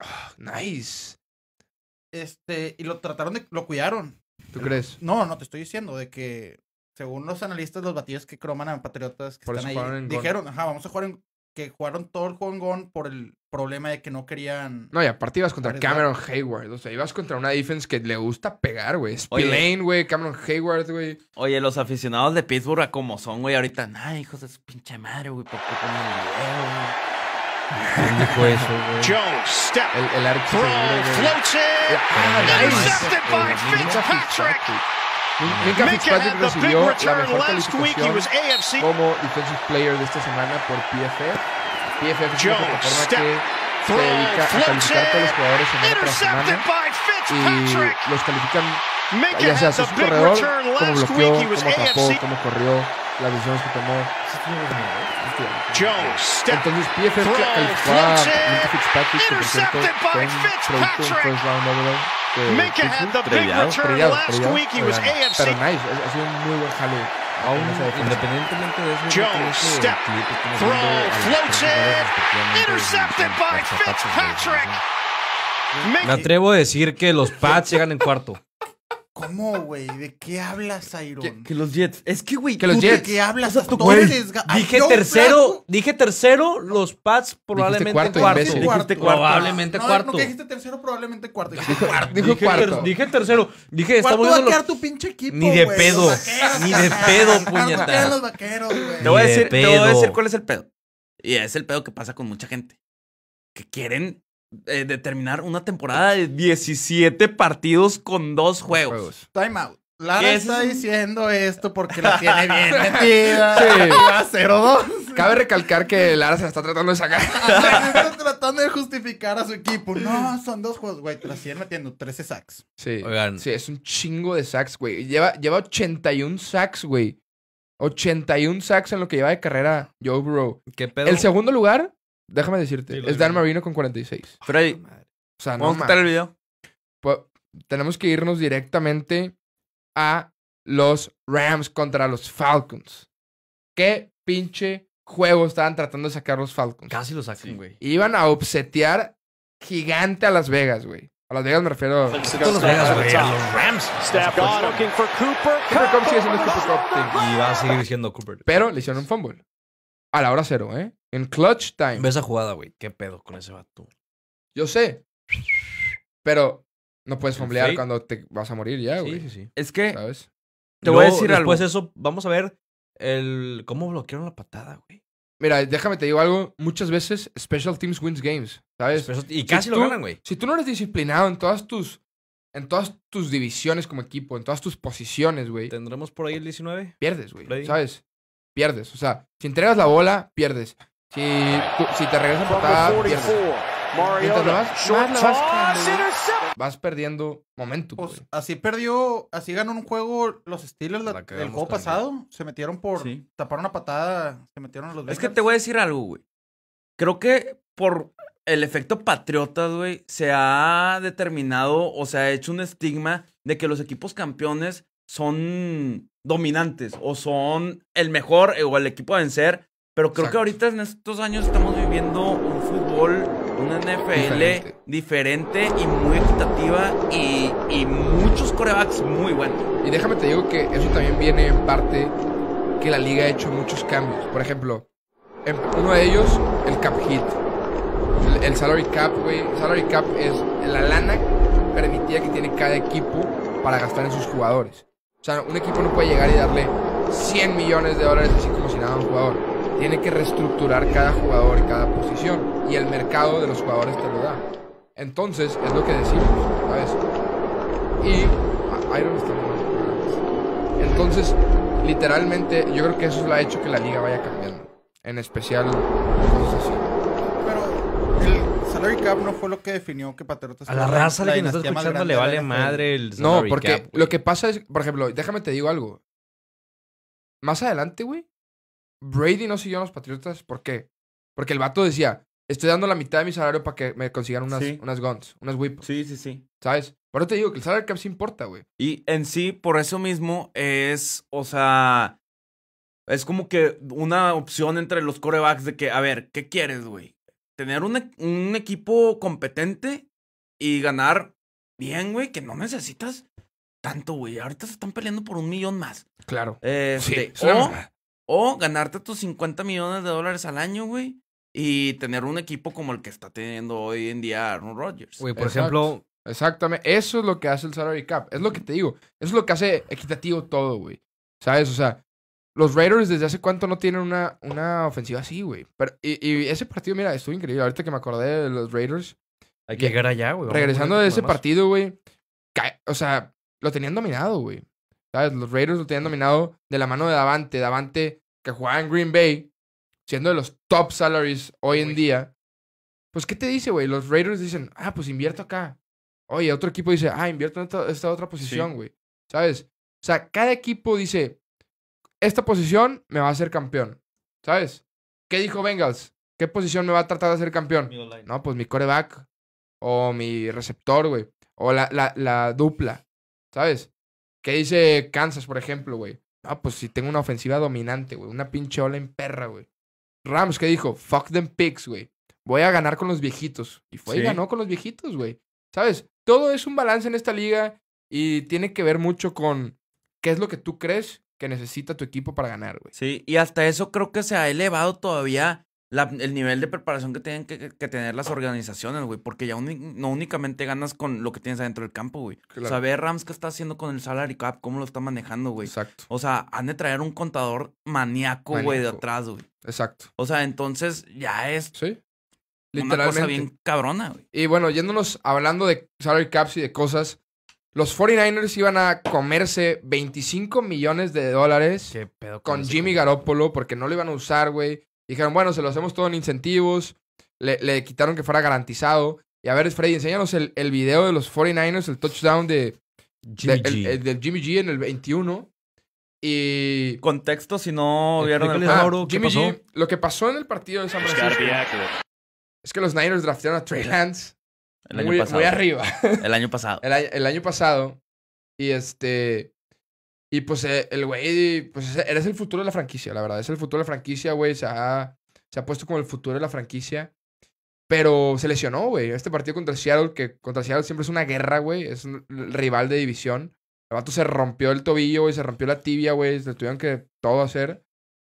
A: Ah, nice. Este, y lo trataron de, lo cuidaron. ¿Tú crees? No, no, te estoy diciendo de que según los analistas, los batidos que croman a Patriotas que están ahí, dijeron, ajá, vamos a jugar en que jugaron todo el juego por el problema de que no querían.
C: No, y aparte ibas contra Cameron Hayward. O sea, ibas contra una defense que le gusta pegar, güey. Spillane, güey. Cameron Hayward, güey.
D: Oye, los aficionados de Pittsburgh, como son, güey, ahorita.
C: Ay, hijos de su pinche
A: madre, güey. ¿Por qué ponen el video, güey? eso, güey? Jones, step. El, el arco. Floats it. Intercepted by Fitzpatrick.
C: Minka Fitzpatrick recibió la mejor calificación como Defensive Player de esta semana por PFF. PFF es una plataforma que se dedica a calificar a todos los jugadores semana tras semana y los califican ya sea su corredor, como bloqueó, como atrapó, como corrió, la que tomó. Jones, Entonces PFF calificó a Fitzpatrick, Make
E: it the
C: nice, ha sido un muy buen independientemente de eso, Jones,
E: throw, floats intercepted by Fitzpatrick.
A: Me atrevo
B: a decir que los Pats llegan en cuarto.
A: ¿Cómo, güey? ¿De qué hablas, Iron?
B: Que, los Jets. Es que, güey,
D: que los Jets. ¿De qué
A: hablas? tú, dije tercero,
B: dije tercero, los Pats
D: probablemente cuarto, cuarto. cuarto. Probablemente
A: cuarto. No, que dijiste tercero, probablemente cuarto. Dije, cuarto. Dije, cuarto.
B: dije tercero. Dije, está estamos va a quedar tu
A: pinche equipo, Ni de pedo. ni de pedo, puñetada. los vaqueros, güey. te voy a decir cuál es el pedo.
D: Y es el pedo que pasa con mucha gente. Que quieren eh, de terminar una temporada de 17 partidos con dos juegos.
A: Time out. Lara está diciendo esto porque la tiene bien metida. Sí. A
C: Cabe recalcar que Lara se la está tratando de sacar. está
A: tratando de justificar a su equipo. No, son dos juegos, güey. la siguen metiendo 13 sacks.
C: Sí. Sí, es un chingo de sacks, güey. Lleva, lleva 81 sacks, güey. 81 sacks en lo que lleva de carrera Yo, Bro. ¿Qué pedo? El segundo lugar Déjame decirte, es Dan Marino con 46. Freddy. O sea, no. Vamos a quitar el video. tenemos que irnos directamente a los Rams contra los Falcons. Qué pinche juego estaban tratando de sacar los Falcons. Casi lo sacan, güey. Iban a obsetear gigante a Las Vegas, güey. A Las Vegas me refiero. A Las Vegas, güey. A los
E: Rams.
B: looking for Cooper. Cooper sigue siendo Cooper Y va a seguir siendo Cooper.
C: Pero le hicieron un fumble. A la hora cero, ¿eh? En clutch time. Ve esa jugada, güey.
D: ¿Qué pedo con ese vato?
C: Yo sé. Pero no puedes fumblear cuando te vas a morir ya, güey. Sí, sí, sí.
B: Es que. ¿Sabes? Te voy a decir algo. Después eso, vamos a ver el cómo bloquearon la patada,
C: güey. Mira, déjame te digo algo. Muchas veces Special Teams wins games, ¿sabes? y casi lo ganan, güey. Si tú no eres disciplinado en todas tus en todas tus divisiones como equipo, en todas tus posiciones, güey. ¿Tendremos por ahí el 19? Pierdes, güey. ¿Sabes? Pierdes. O sea, si entregas la bola, pierdes. Si, si te regresan patada, pierdes. Mientras vas,
A: vas perdiendo momentos. Pues, así perdió, así ganó un juego los Steelers el juego pasado. Se metieron por tapar una patada, se metieron los. Es que te voy a decir algo, güey. Creo que por el efecto patriotas
D: güey, se ha determinado o se ha hecho un estigma de que los equipos campeones son dominantes o son el mejor o el equipo a vencer pero creo que ahorita en estos años estamos viviendo un fútbol, una NFL diferente, y muy equitativa y, muchos corebacks muy buenos.
C: Y déjame te digo que eso también viene en parte que la liga ha hecho muchos cambios. Por ejemplo, uno de ellos, el cap hit. El, salary cap, güey. salary cap es la lana permitida que tiene cada equipo para gastar en sus jugadores. O sea, un equipo no puede llegar y darle 100 millones de dólares así como si nada a un jugador tiene que reestructurar cada jugador y cada posición. Y el mercado de los jugadores te lo da. Entonces, es lo que decimos, ¿sabes? Y Iron está Entonces, literalmente, yo creo que eso es lo ha hecho que la liga vaya cambiando. En especial
E: Pero el
A: salary cap no fue lo que definió que Patriotas. A la raza la que escuchando le vale
C: madre el salary No, porque lo que pasa es, por ejemplo, déjame te digo algo. Más adelante, güey, Brady no siguió a los Patriotas, ¿por qué? Porque el vato decía, estoy dando la mitad de mi salario para que me consigan unas, unas guns, unas whip. Sí, sí, sí. ¿Sabes? Por eso te digo que el salary cap sí importa, güey.
D: Y en sí, por eso mismo es, o sea, es como que una opción entre los corebacks de que, a ver, ¿qué quieres, güey? Tener un, un equipo competente y ganar bien, güey, que no necesitas tanto, güey. Ahorita se están peleando por un millón más. Claro. Este, sí, o o ganarte tus 50 millones de dólares al año, güey. Y tener un equipo como el que está teniendo hoy en día Aaron Rodgers.
B: Güey, por ejemplo.
C: Exactamente. Eso es lo que hace el salary cap. Es lo que te digo. Eso es lo que hace equitativo todo, güey. ¿Sabes? O sea, los Raiders desde hace cuánto no tienen una, una ofensiva así, güey. Pero, y, ese partido, mira, estuvo increíble. Ahorita que me acordé de los Raiders.
D: Hay que
B: llegar allá, güey. Regresando de ese
C: partido, güey. O sea, lo tenían dominado, güey. ¿Sabes? Los Raiders lo tenían dominado de la mano de Davante. Davante, que jugaba en Green Bay, siendo de los top salaries hoy en día. Pues, ¿qué te dice, güey? Los Raiders dicen, ah, pues invierto acá. Oye, otro equipo dice, ah, invierto en esta, otra posición, güey. ¿Sabes? O sea, cada equipo dice, esta posición me va a hacer campeón. ¿Sabes? ¿Qué dijo Bengals? ¿Qué posición me va a tratar de hacer campeón? No, pues mi coreback o mi receptor, güey. O la, la, la dupla, ¿sabes? ¿Qué dice Kansas, por ejemplo, güey? Ah, pues si tengo una ofensiva dominante, güey. Una pinche ola en perra, güey. Rams, ¿qué dijo? Fuck them pigs, güey. Voy a ganar con los viejitos. Y fue y ganó con los viejitos, güey. ¿Sabes? Todo es un balance en esta liga y tiene que ver mucho con qué es lo que tú crees que necesita tu equipo para ganar, güey.
D: Sí, y hasta eso creo que se ha elevado todavía el nivel de preparación que tienen que, tener las organizaciones, güey. Porque ya no únicamente ganas con lo que tienes adentro del campo, güey. O Saber Rams qué está haciendo con el salary cap, cómo lo está manejando, güey. Exacto. O sea, han de traer un contador maníaco, güey, de atrás, güey. Exacto. O sea, entonces ya es. Sí. Literalmente. Una cosa bien cabrona, güey. Y bueno,
C: yéndonos hablando de salary caps y de cosas. Los 49ers iban a comerse 25 millones de dólares con, con Jimmy Garoppolo porque no lo iban a usar, güey. Dijeron, bueno, se lo hacemos todo en incentivos. Le, le quitaron que fuera garantizado. Y a ver, Freddy, enséñanos el, el video de los 49ers, el touchdown de, Jimmy G. del en el 21. Y. Contexto, si no vieron el Jimmy pasó? G, lo que pasó en el partido de San Francisco es que los Niners draftearon a Trey Lance. El muy, pasado. arriba. El año pasado. el año pasado. Y este. Y pues eh, el güey, pues eres el futuro de la franquicia, la verdad. Es el futuro de la franquicia, güey. Se ha, se ha puesto como el futuro de la franquicia. Pero se lesionó, güey. Este partido contra Seattle, que contra Seattle siempre es una guerra, güey. Es un rival de división. El vato se rompió el tobillo, güey. Se rompió la tibia, güey. Se tuvieron que todo hacer.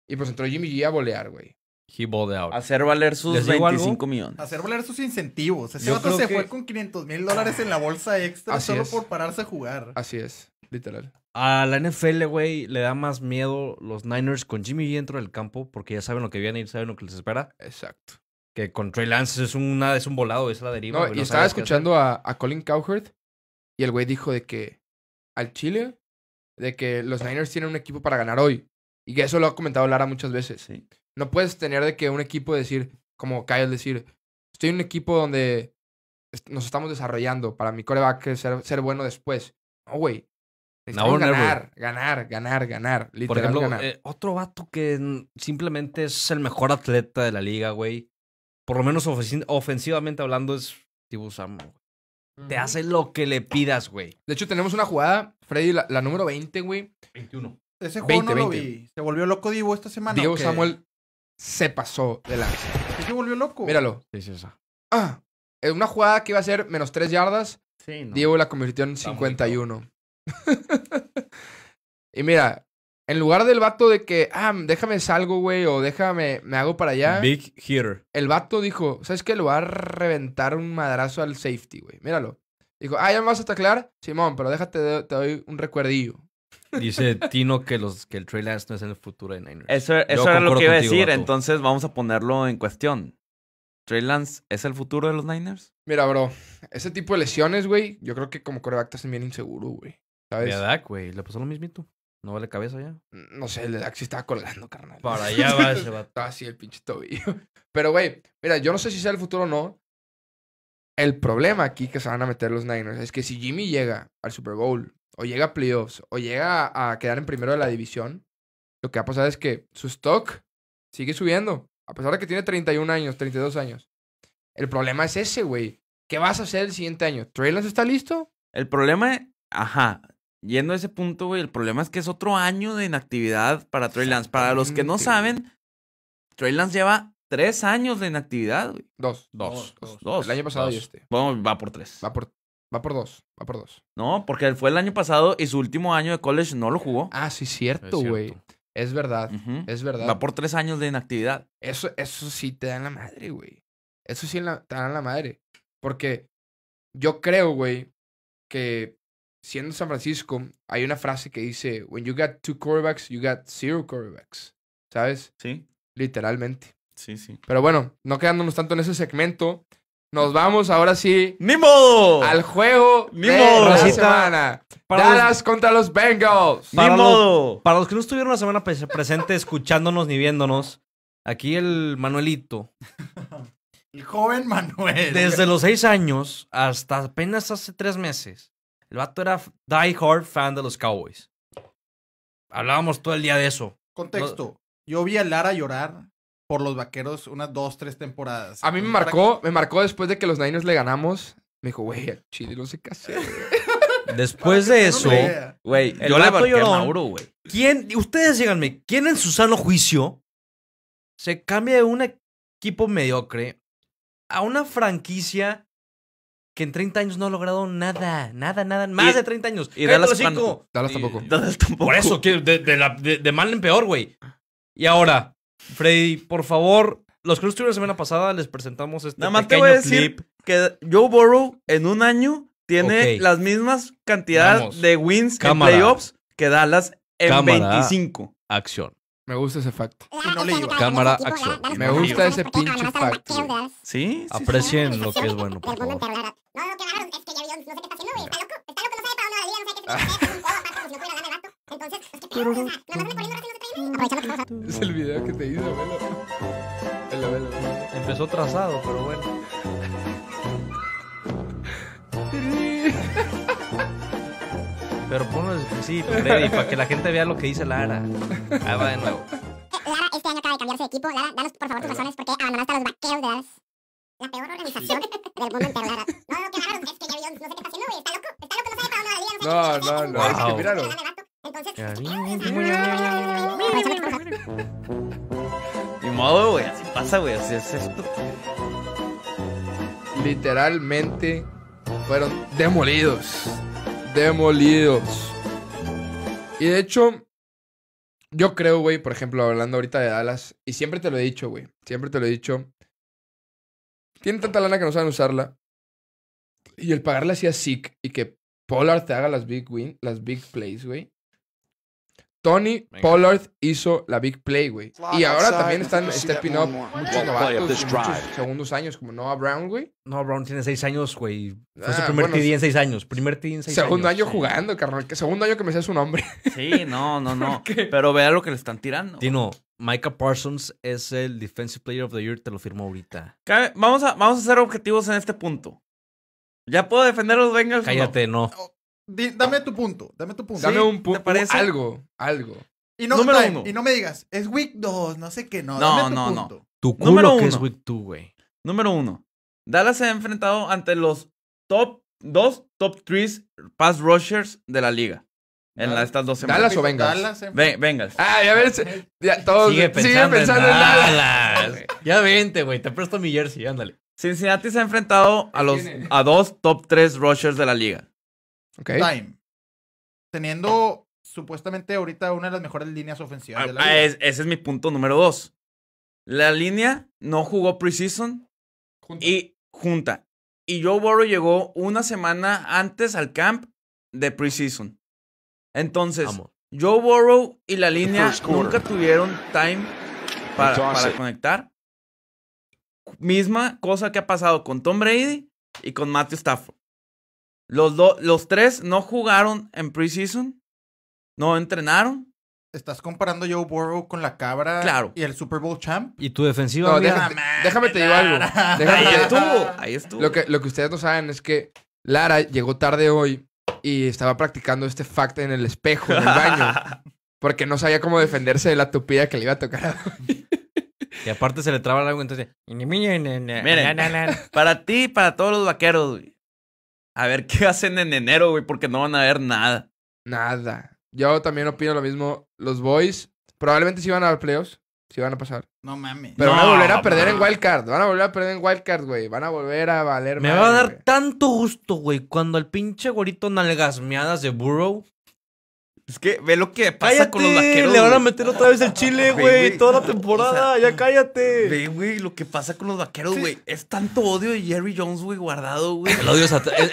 C: Y pues entró Jimmy G a bolear, güey.
B: He Hacer valer
D: sus 25 millones.
A: Hacer valer sus incentivos. Ese se fue con 500 mil dólares en la bolsa extra solo por pararse a jugar.
B: Así es, literal. A la NFL, güey, le da más miedo los Niners con Jimmy dentro del campo porque ya saben lo que viene y saben lo que les espera. Exacto. Que con Trey Lance es, una, es un volado, es la deriva. y estaba escuchando
C: a, Colin Cowherd y el güey dijo de que al Chile, de que los Niners tienen un equipo para ganar hoy. Y que eso lo ha comentado Lara muchas veces. Sí. No puedes tener de que un equipo decir, como Kyle decir, estoy en un equipo donde nos estamos desarrollando para mi coreback ser, ser bueno después. No, güey ganar, ganar, ganar, ganar, Por ejemplo, ganar. Eh,
B: otro vato que simplemente es el mejor atleta de la liga, güey. Por lo menos ofensivamente hablando, es Tibu Samuel Te hace lo que le pidas, güey. De hecho, tenemos una jugada, Freddy, la, número
C: 20,
A: güey. 21. Ese juego no Se volvió loco Divo esta semana. Diego Samuel
C: se pasó de la... se volvió loco? Míralo. Sí, sí, esa.
E: Ah,
A: eh, una jugada que iba a
C: ser menos 3 yardas. Sí, no. Diego la convirtió en 51. y mira, en lugar del vato de que, ah, déjame salgo, güey, o déjame, me hago para allá. Big hitter. El vato dijo, ¿sabes qué? Lo va a reventar un madrazo al safety, güey. Míralo. Dijo, ah, ya me vas a taclar, Simón, pero déjate, te doy un recuerdillo.
B: Dice Tino que, los, que el Trey Lance no es el futuro de Niners. Eso, era lo que iba a decir, entonces
D: vamos a ponerlo en cuestión. ¿Trey Lance es el futuro de los Niners?
C: Mira, bro, ese tipo de lesiones, güey, yo creo que como coreback estás bien inseguro, güey. ¿Sabes? De Dak, güey, le pasó lo mismito. No vale cabeza ya. Mm, no sé, el Dak sí estaba colgando, carnal. Para allá va ese vato. Ah, el pinche tobillo. Pero, güey, mira, yo no sé si sea el futuro o no. El problema aquí que se van a meter los Niners es que si Jimmy llega al Super Bowl, o llega a playoffs, o llega a, quedar en primero de la división, lo que va a pasar es que su stock sigue subiendo. A pesar de que tiene 31 años, 32 años. El problema es ese, güey. ¿Qué vas a
D: hacer el siguiente año? ¿Trailers está listo? El problema, ajá, yendo a ese punto, güey, el problema es que es otro año de inactividad para Trey Lance. Para los que no saben, Trey Lance lleva tres años de inactividad, güey. Dos. Dos. Dos. dos. El año pasado y este. va por tres. Va por,
C: va por dos. Va por dos.
D: No, porque fue el año pasado y su último año de college no lo jugó. Ah, sí, cierto, güey. Es, verdad. Es verdad. Va por tres años de inactividad.
C: Eso, eso sí te en la madre, güey. Eso sí te da la madre. Porque yo creo, güey, que siendo San Francisco, hay una frase que dice, when you got two quarterbacks, you got zero quarterbacks, ¿sabes? Sí. Literalmente. Sí, sí. Pero bueno, no quedándonos tanto en ese segmento, nos vamos ahora sí.
B: ¡Ni modo! Al juego ¡Ni de la semana. contra los Bengals. ¡Ni para modo! Los, para los que no estuvieron la semana presente escuchándonos ni viéndonos, aquí el Manuelito.
A: el joven Manuel. Desde los seis
B: años hasta apenas hace tres meses el vato era die hard fan de los Cowboys. Hablábamos todo el día de eso.
A: Contexto. yo vi a Lara llorar por los vaqueros unas dos, tres temporadas. A mí me marcó, me marcó después de que los Niners le ganamos.
B: Me dijo, güey, al
C: Chile no sé qué hacer.
B: Después de eso, güey, yo le Mauro, güey. ¿Quién, ustedes díganme, ¿quién en su sano juicio se cambia de un equipo mediocre a una franquicia que en 30 años no ha logrado nada, nada, nada, más de 30 años. Y Dallas, tampoco. Dallas tampoco. Por eso, de, mal en peor, güey. Y ahora, Freddy, por favor, los que estuvieron la semana pasada les presentamos este Nada más decir clip. que Joe Burrow
D: en un año tiene las mismas cantidades de wins en playoffs que Dallas en Cámara. 25. Acción. Me gusta ese fact. No le Cámara, acción.
B: Me gusta ese pinche fact. Sí, sí Aprecien
A: lo que es bueno, no, no, es que no sé qué está haciendo, Está loco, está loco, no sabe para dónde no
E: sabe qué se no el Entonces, Es el video que te hizo velo. Empezó trazado, pero bueno. Pero ponlo
B: sí para que la gente vea lo que dice Lara. Ahí va de nuevo.
A: Lara este año acaba de cambiarse de equipo. Lara, danos por favor tus razones por abandonaste los de Dallas la peor organización del mundo entero. La
E: no, lo que es que ya no sé qué
A: está haciendo, güey. Está
E: loco, está loco, no sabe para dónde va la vida. No, no, no, no, que míralo. Entonces, ni modo,
D: güey, así pasa, güey, así es esto. Literalmente
C: fueron demolidos. Demolidos. Y de hecho, yo creo, güey, por ejemplo, hablando ahorita de Dallas, y siempre te lo he dicho, güey, siempre te lo he dicho, tiene tanta lana que no saben usarla. Y el pagarle así a y que Pollard te haga las big win, las big plays, güey. Tony Pollard hizo la big play, güey. Y ahora también están stepping up muchos
B: novatos,
C: segundos años, como Noah Brown, güey.
B: Noah Brown tiene seis años, güey. Fue su ah, primer TD en seis años. Primer TD en seis segundo años. Segundo
C: año jugando, carnal. Segundo año que me sea su nombre.
B: Sí, no, no, no. Pero vea lo que le están tirando. Tino, Micah Parsons es el Defensive Player of the Year, te lo firmo ahorita.
D: Vamos a, vamos a ser objetivos en este punto. ¿Ya puedo defenderlos. Venga. los Bengals? Cállate, no.
B: Oh,
A: dame tu punto, dame tu punto. Dame un punto. parece?
D: Algo, algo. Y no, y no me
A: digas, es week 2, no sé qué, no. No, no, no.
D: Tu culo que es Week 2, güey. Número uno. Dallas se ha enfrentado ante los top 2, top 3 pass rushers de la liga en estas dos semanas. ¿Dallas o eh. Bengals? Ah, ya ves. todos sigue pensando, en, ya vente, güey. Te presto mi jersey, ándale. Cincinnati se ha enfrentado a, los, a dos top tres rushers de la liga. Ok.
A: Teniendo supuestamente ahorita una de las mejores líneas ofensivas de la ah, liga. ese
D: es mi punto número dos. La línea no jugó preseason junta. y junta. Y Joe Burrow llegó una semana antes al camp de preseason. Entonces, Joe Burrow y la línea nunca tuvieron time para, conectar. Misma cosa que ha pasado con Tom Brady y con Matthew Stafford. Los, los tres no jugaron en preseason,
A: no entrenaron. Estás comparando Joe Burrow con la cabra y el Super Bowl champ.
B: Y tu defensiva.
A: déjame, te digo algo. ahí estuvo, lo que ustedes no saben es
C: que Lara llegó tarde hoy y estaba practicando este fact en el espejo, en el baño. porque no sabía cómo defenderse de la tupida que le iba a tocar
E: Y
B: aparte se le traba algo, entonces... para ti y para todos los vaqueros,
D: A ver qué hacen en enero, güey, porque no van a ver nada. Nada. Yo
C: también opino lo mismo. Los boys probablemente sí van a dar playoffs. ...si van a pasar. No mames. Pero
B: van a volver a perder en
C: Wildcard. Van a volver a perder en Wildcard, güey. Van a volver a valer Me va a dar
B: tanto gusto, güey, cuando el pinche güerito nalgasmeadas de Burrow es que ve lo que
D: pasa con los vaqueros. Le van a meter
E: otra vez el chile, güey. Toda la temporada, ya cállate.
D: Ve, güey, lo que pasa con los vaqueros, güey. Es tanto odio de Jerry Jones, güey, guardado, güey.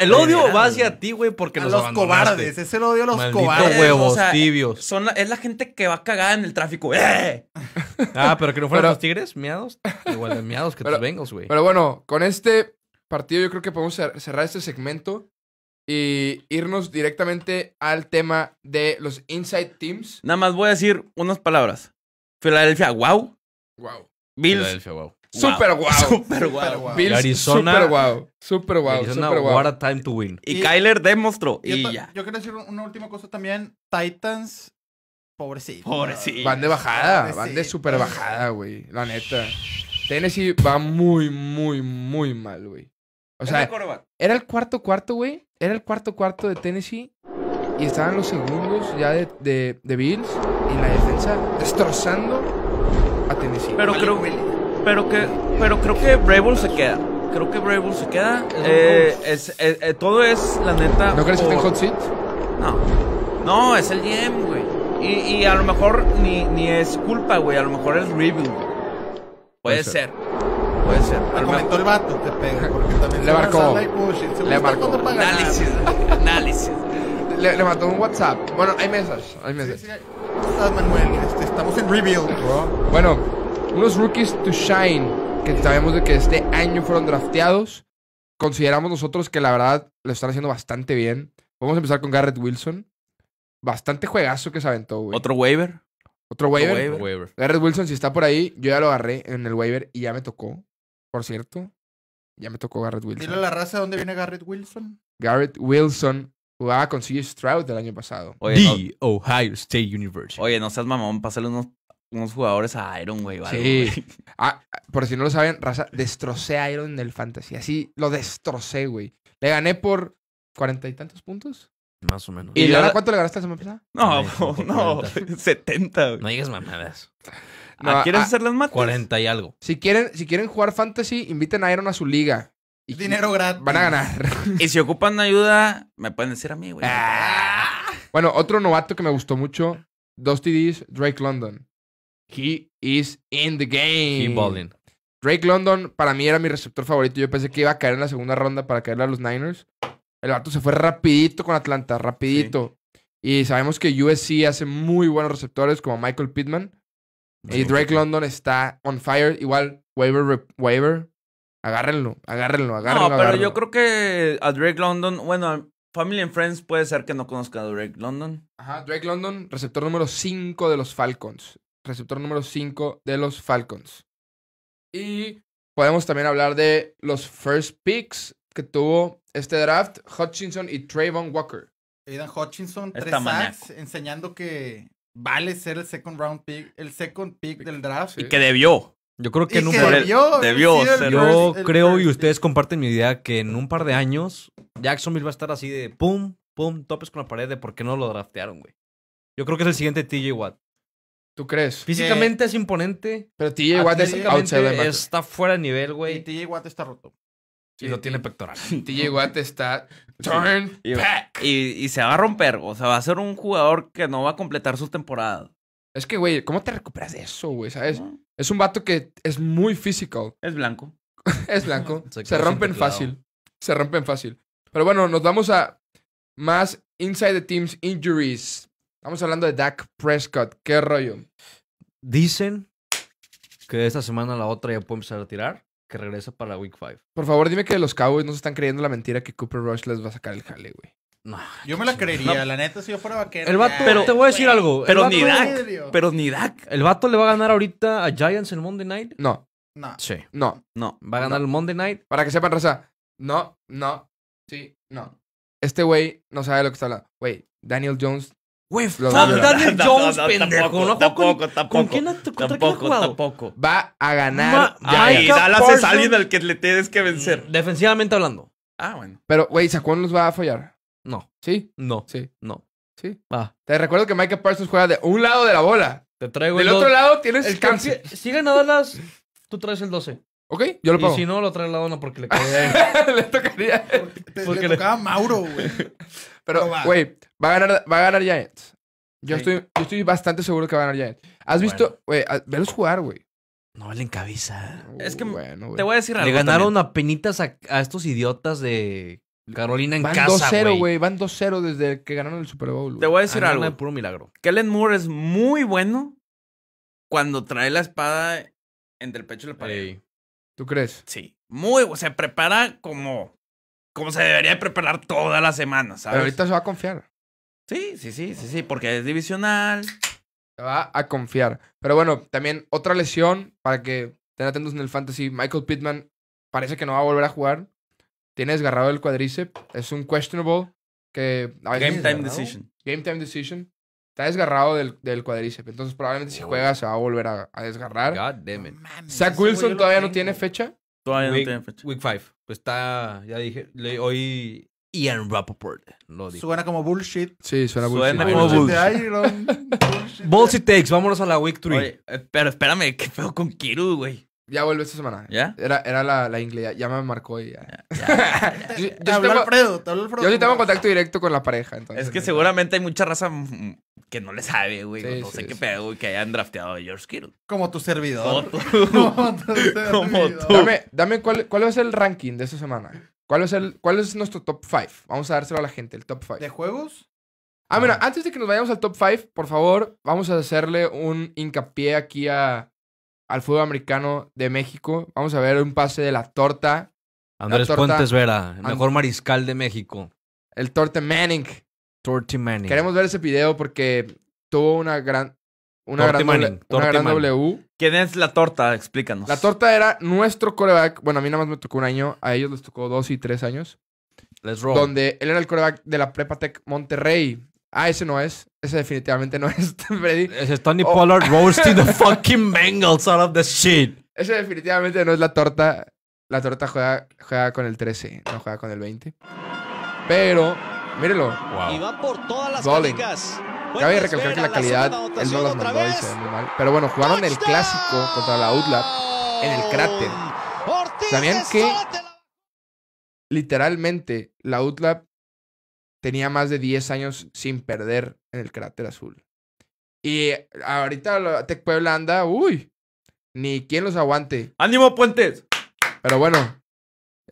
D: El odio, va hacia ti, güey, porque a los, cobardes. Es el odio a los cobardes. huevos tibios. Son es la gente que va cagada en el tráfico. ¡eh! Ah, pero que no fueran los tigres, miados.
E: Igual de miados que tus Bengals, güey. Pero bueno,
C: con este partido yo creo que podemos cerrar este segmento y irnos directamente al tema de los inside teams.
D: Nada más voy a decir unas palabras. Filadelfia, wow. Wow. Bills. Filadelfia, wow. Super
B: wow. Super wow. Arizona, super wow. Super wow. Arizona, What a time to win. Y, Kyler demostró. Y, ya.
A: Yo quiero decir una última cosa también. Titans, pobrecito. Pobrecito. Van de bajada. Van de super bajada,
B: güey. La neta.
C: Tennessee va muy, muy, muy mal, güey. O sea, era el cuarto cuarto, güey. Era el cuarto cuarto de Tennessee y estaban los segundos ya de,
D: de, Bills y la
C: defensa destrozando a Tennessee. Pero creo,
D: pero que, pero creo que Brable se queda. Creo que Brable se queda. es, eh, eh, eh, todo es, la neta. ¿No crees que está en hot seat? No. No, es el GM, güey. Y, y a lo mejor ni, ni es culpa, güey. A lo mejor es Riven, Puede, Puede ser el vato le marcó.
A: Le marcó.
C: Análisis, Le, le, un WhatsApp. Bueno, hay mesas Hay
A: mensajes. Ah, Manuel? Este,
C: estamos en reveal oh. Bueno, unos rookies to shine que sabemos de que este año fueron drafteados. Consideramos nosotros que la verdad lo están haciendo bastante bien. Vamos a empezar con Garrett Wilson. Bastante juegazo que se aventó, güey. ¿Otro waiver? Otro waiver. Garrett Wilson, si está por ahí, yo ya lo agarré en el waiver y ya me tocó. Por cierto, ya me tocó Garrett Wilson. Dile a
A: la raza dónde viene Garrett Wilson.
C: Garrett Wilson jugaba con CJ Stroud el año pasado.
D: Oye, Ohio State University. Oye, no seas mamón, pásale unos, unos jugadores a Iron, güey. Sí.
C: Ah, por si no lo saben, raza, destrocé a Iron en el fantasy. Así lo destrocé, güey. Le gané por cuarenta y tantos puntos.
B: Más o menos. ¿Y, ahora cuánto le ganaste la semana pasada? No, no, setenta. No digas mamadas. No, ¿Quieren hacer las matas? 40 y algo.
C: Si quieren, si quieren jugar fantasy, inviten a Iron a su liga. Y Dinero gratis. Van a ganar.
D: y si ocupan ayuda, me pueden decir a mí, güey.
C: Ah. Bueno, otro novato que me gustó mucho, dos TDs, Drake London.
D: He is in the game.
C: Drake London para mí era mi receptor favorito. Yo pensé que iba a caer en la segunda ronda para caerle a los Niners. El vato se fue rapidito con Atlanta, rapidito. Y sabemos que USC hace muy buenos receptores como Michael Pittman. Y Drake London está on fire. Igual, waiver, waiver. Agárrenlo, agárrenlo, agárrenlo. No, pero yo
D: creo que a Drake London, bueno, Family and Friends puede ser que no conozca a Drake London.
C: Ajá, Drake London, receptor número 5 de los Falcons. Receptor número 5 de los Falcons. Y podemos también hablar de los first picks que tuvo este draft, Hutchinson y Trayvon Walker.
A: Aidan Hutchinson, tres enseñando que vale ser el second round pick, el second pick del draft. Y que debió. Yo creo que en un par debió, debió Yo creo,
B: y ustedes comparten mi idea, que en un par de años Jacksonville va a estar así de pum, pum, topes con la pared de por qué no lo draftearon, güey. Yo creo que es el siguiente TJ Watt. ¿Tú crees? Físicamente es imponente. Pero TJ Watt es
D: Está
B: fuera de nivel, güey.
A: Y TJ Watt está roto.
D: Y no tiene pectoral. TJ Watt está
A: turn y,
D: back. Y, se va a romper. O sea, va a ser un jugador que no va a completar su temporada.
C: Es que, güey, ¿cómo te recuperas de eso, güey? ¿Sabes? Es un vato que es muy físico. Es blanco. es blanco. se, rompen fácil. Se rompen fácil. Pero bueno, nos vamos a más Inside the Teams Injuries. Estamos hablando de Dak Prescott. ¿Qué rollo? Dicen
B: que esta semana la otra ya puede empezar a tirar que regresa para la Week 5.
C: Por favor, dime que los Cowboys no se están creyendo la mentira que Cooper
B: Rush les va a sacar el jale, güey. No,
A: yo me la creería, la neta, si yo fuera vaquero. El vato, pero, te voy a decir algo. Pero ni Dak. Pero
B: ni Dak. ¿El vato le va a ganar ahorita a Giants en Monday Night? No. No. Sí. No. No. ¿Va a ganar el Monday Night? Para que sepan, raza. No, no.
C: Sí, no. Este güey no sabe lo que está hablando. Güey, Daniel Jones Güey, Daniel Jones, pendejo. No, tampoco, tampoco. ¿Con quién tampoco, tampoco. Va a ganar.
B: y Dallas es alguien al que le tienes que vencer. Mm, defensivamente hablando.
D: Ah, bueno.
C: Pero, güey, ¿Sacuán nos va a fallar? No. ¿Sí?
B: No. Sí. No. Sí. Va.
C: Te recuerdo que Michael Parsons juega de un lado de la bola.
B: Te traigo Del el otro lado tienes el cáncer. Si gana Dallas, tú traes el 12. Ok, yo lo pongo. Y si no, lo trae la dona porque le
C: le tocaría. Porque, porque le, tocaba Mauro, güey. Pero, güey, va. a ganar, va a ganar Giants. Yo, estoy, estoy bastante seguro que va a ganar Giants. ¿Has visto, güey, verlos jugar, güey? No le encabeza.
D: Uh, es que bueno, te voy a decir algo. Le ganaron
B: a penitas a, estos idiotas de Carolina en casa, Van 2-0,
D: güey.
C: Van 2-0 desde que ganaron el Super Bowl. Te voy a decir ah, algo. algo. un puro
D: milagro. Kellen Moore es muy bueno cuando trae la espada entre el pecho y la pared. ¿Tú crees? Sí. Muy, o sea, prepara como como se debería preparar toda la semana, ¿sabes? Pero ahorita
C: se va a confiar.
D: Sí, sí, sí, sí, sí, porque es divisional. Se
C: va a confiar. Pero bueno, también otra lesión para que estén atentos en el fantasy. Michael Pittman parece que no va a volver a jugar. Tiene desgarrado el cuádriceps. Es un questionable que... Game time decision. Game time decision. Está desgarrado del, del cuadriceps. Entonces probablemente si juega se va a volver a, desgarrar. God damn it. Zach Wilson todavía no tiene fecha.
B: Todavía week, no Week 5. Pues está, ya dije, le, hoy Ian Rappaport lo dijo. Suena
A: como bullshit. Sí, suena bullshit. Suena como bullshit. bullshit.
B: bullshit takes, vámonos a la week 3. Oye, eh, pero espérame, ¿qué feo con Kiru, güey?
C: Ya vuelve esta semana. ¿Ya? Era, era la, la inglés, ya, me marcó y ya. te habló Alfredo. Yo sí tengo contacto directo con la pareja, entonces. Es que
D: seguramente hay mucha raza que no le sabe, güey. no sé qué pedo, güey, que hayan drafteado a George Kittle. Como tu servidor. Como tu servidor. Dame,
C: dame cuál, es el ranking de esta semana. ¿Cuál es, el, ¿Cuál es nuestro top five? Vamos a dárselo a la gente, el top five. ¿De juegos? Ah, mira, antes de que nos vayamos al top 5, por favor, vamos a hacerle un hincapié aquí a, al fútbol americano de México. Vamos a ver un pase de la torta. Andrés Puentes Vera, el
B: mejor mariscal de México. El torte Manning. Queremos
C: ver ese video porque tuvo una gran. Una gran, una gran
D: W. ¿Quién es la torta? Explícanos. La torta
C: era nuestro coreback. Bueno, a mí nada más me tocó un año. A ellos les tocó dos y tres años. Let's roll. Donde él era el coreback de la prepatec Monterrey. Ah, ese no es. Ese definitivamente no es, Ese
B: es Tony oh. Pollard roasting the fucking Bengals out of the shit. Ese
C: definitivamente no es la torta. La torta juega, juega con el 13, no juega con el 20. Pero Mírelo. Wow. Y por todas las Cabe recalcar que la calidad él no las mandó, Pero bueno, jugaron el clásico contra la UTLAP en el cráter. ¿Sabían que literalmente la UTLAP tenía más de 10 años sin perder en el cráter azul? Y ahorita Tech Puebla anda, uy, ni quién los aguante. ¡Ánimo, Puentes! Pero bueno,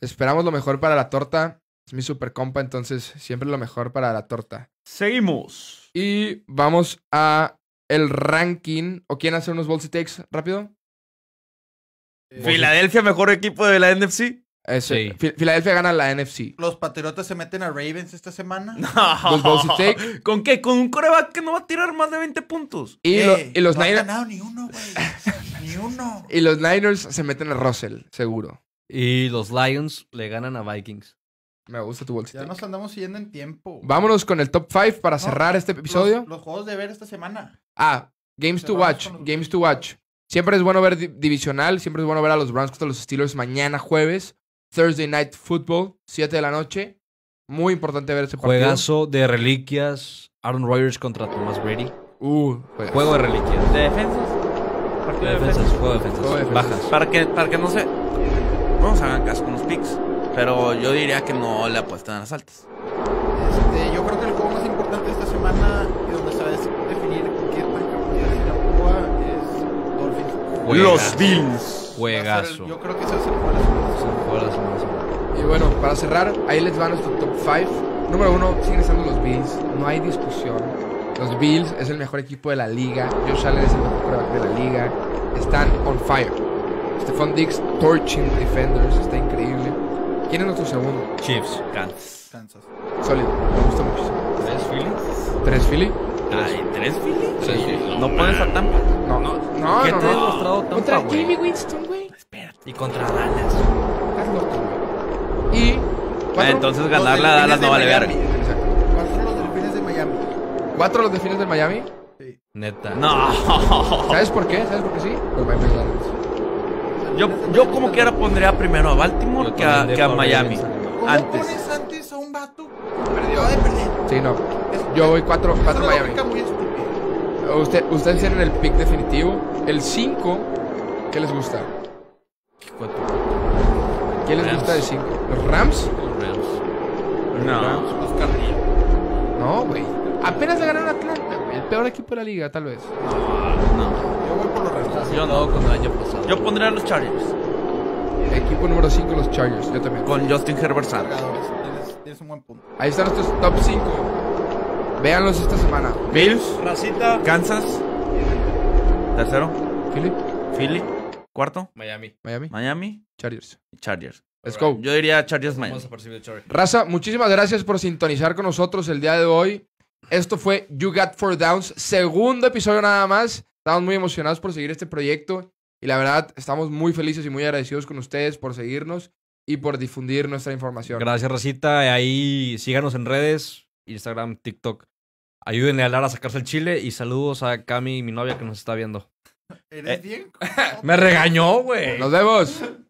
C: esperamos lo mejor para la torta mi super compa, entonces siempre lo mejor para la torta. Seguimos. Y vamos a el ranking. ¿O quién hacer unos y Takes rápido?
A: Eh, Filadelfia,
C: mejor equipo de la NFC. Sí. Filadelfia gana la NFC.
A: ¿Los Patriotas se meten a Ravens esta semana? No. ¿Con qué? Con un coreback que no va a tirar más de 20 puntos. Eh, y, los no ha ganado ni uno, güey.
D: ni uno.
C: Y los Niners se meten a Russell, seguro. Y los Lions le ganan a Vikings. Me gusta tu bolsita. Ya
A: nos andamos siguiendo en tiempo.
C: Vámonos con el top 5 para cerrar este episodio.
A: Los, juegos de ver esta semana.
C: Ah, Games to Watch. Games to Watch. Siempre es bueno ver divisional. Siempre es bueno ver a los Browns contra los Steelers mañana jueves. Thursday Night Football, 7 de la noche. Muy importante ver ese partido. Juegazo
B: de reliquias. Aaron Rodgers contra Thomas Brady.
E: Uh, juego de reliquias.
D: ¿De defensas? Partido de defensas, juego de defensas. Juego de defensas. Bajas. Para que, para que no se. No nos hagan caso con los picks. Pero yo diría que no le apuestan a
A: las altas. Este, yo creo que el juego más importante esta semana y donde se va a definir cualquier tan de de Cuba es
B: Dolphins. Los Bills.
A: Juegazo. yo creo que ese va a ser el juego de la semana.
C: Y bueno, para cerrar, ahí les va nuestro top 5. Número 1, siguen siendo los Bills. No hay discusión. Los Bills es el mejor equipo de la liga. Josh Allen es el mejor de la liga. Están on fire. Stephon Diggs torching defenders. Está increíble. ¿Quién es nuestro segundo?
B: Chips. Kansas.
D: Kansas.
C: Sólido, me gusta muchísimo. ¿Tres Philly?
D: ¿Tres Philly? Ay, ¿tres Philly? ¿No puedes a Tampa? No, no, no. ¿Qué te ha demostrado
C: Tampa, Contra Jimmy Winston, güey.
D: Espérate. Y contra
C: Dallas. Estás Y...
D: Cuatro, ah, entonces ganar a Dallas no vale ver. Exacto.
C: Cuatro los
A: delfines de Miami.
C: ¿Cuatro los delfines de Miami? Sí. Neta.
D: No. ¿Sabes por qué? ¿Sabes por qué sí? Pues va a empezar. Yo, yo como ahora pondría primero a Baltimore que a, Miami. ¿Cómo antes. pones
A: antes a un vato?
D: Perdió. Sí, no. Yo voy 4 cuatro, Miami.
C: Usted, ustedes tienen el pick definitivo. El 5, ¿qué les gusta?
E: ¿Qué les gusta de 5? ¿Los Rams? Los Rams. No. Los No, güey. Apenas le ganaron
D: a Atlanta, güey. El peor equipo de la liga, tal vez.
B: No, no. Yo no, con el año pasado. Yo
D: pondría los Chargers.
C: Equipo número 5, los Chargers. Yo también. Con Justin Herbert Tienes, un buen punto. Ahí están nuestros top 5. Véanlos esta semana. Bills. Racita.
D: Kansas. Tercero. Philly. Philly. Cuarto. Miami. Miami. Miami. Chargers. Chargers. Let's go. Yo diría Chargers Miami. Raza, muchísimas
C: gracias por sintonizar con nosotros el día de hoy. Esto fue You Got Four Downs, segundo episodio nada más. Estamos muy emocionados por seguir este proyecto y la verdad estamos muy felices y muy agradecidos con ustedes por seguirnos y por difundir nuestra información. Gracias,
B: Rosita, Ahí síganos en redes, Instagram, TikTok. Ayúdenle a Lara a sacarse el chile y saludos a Cami, mi novia que nos está viendo.
E: ¿Eres eh, bien? Me regañó, güey. Nos
B: vemos.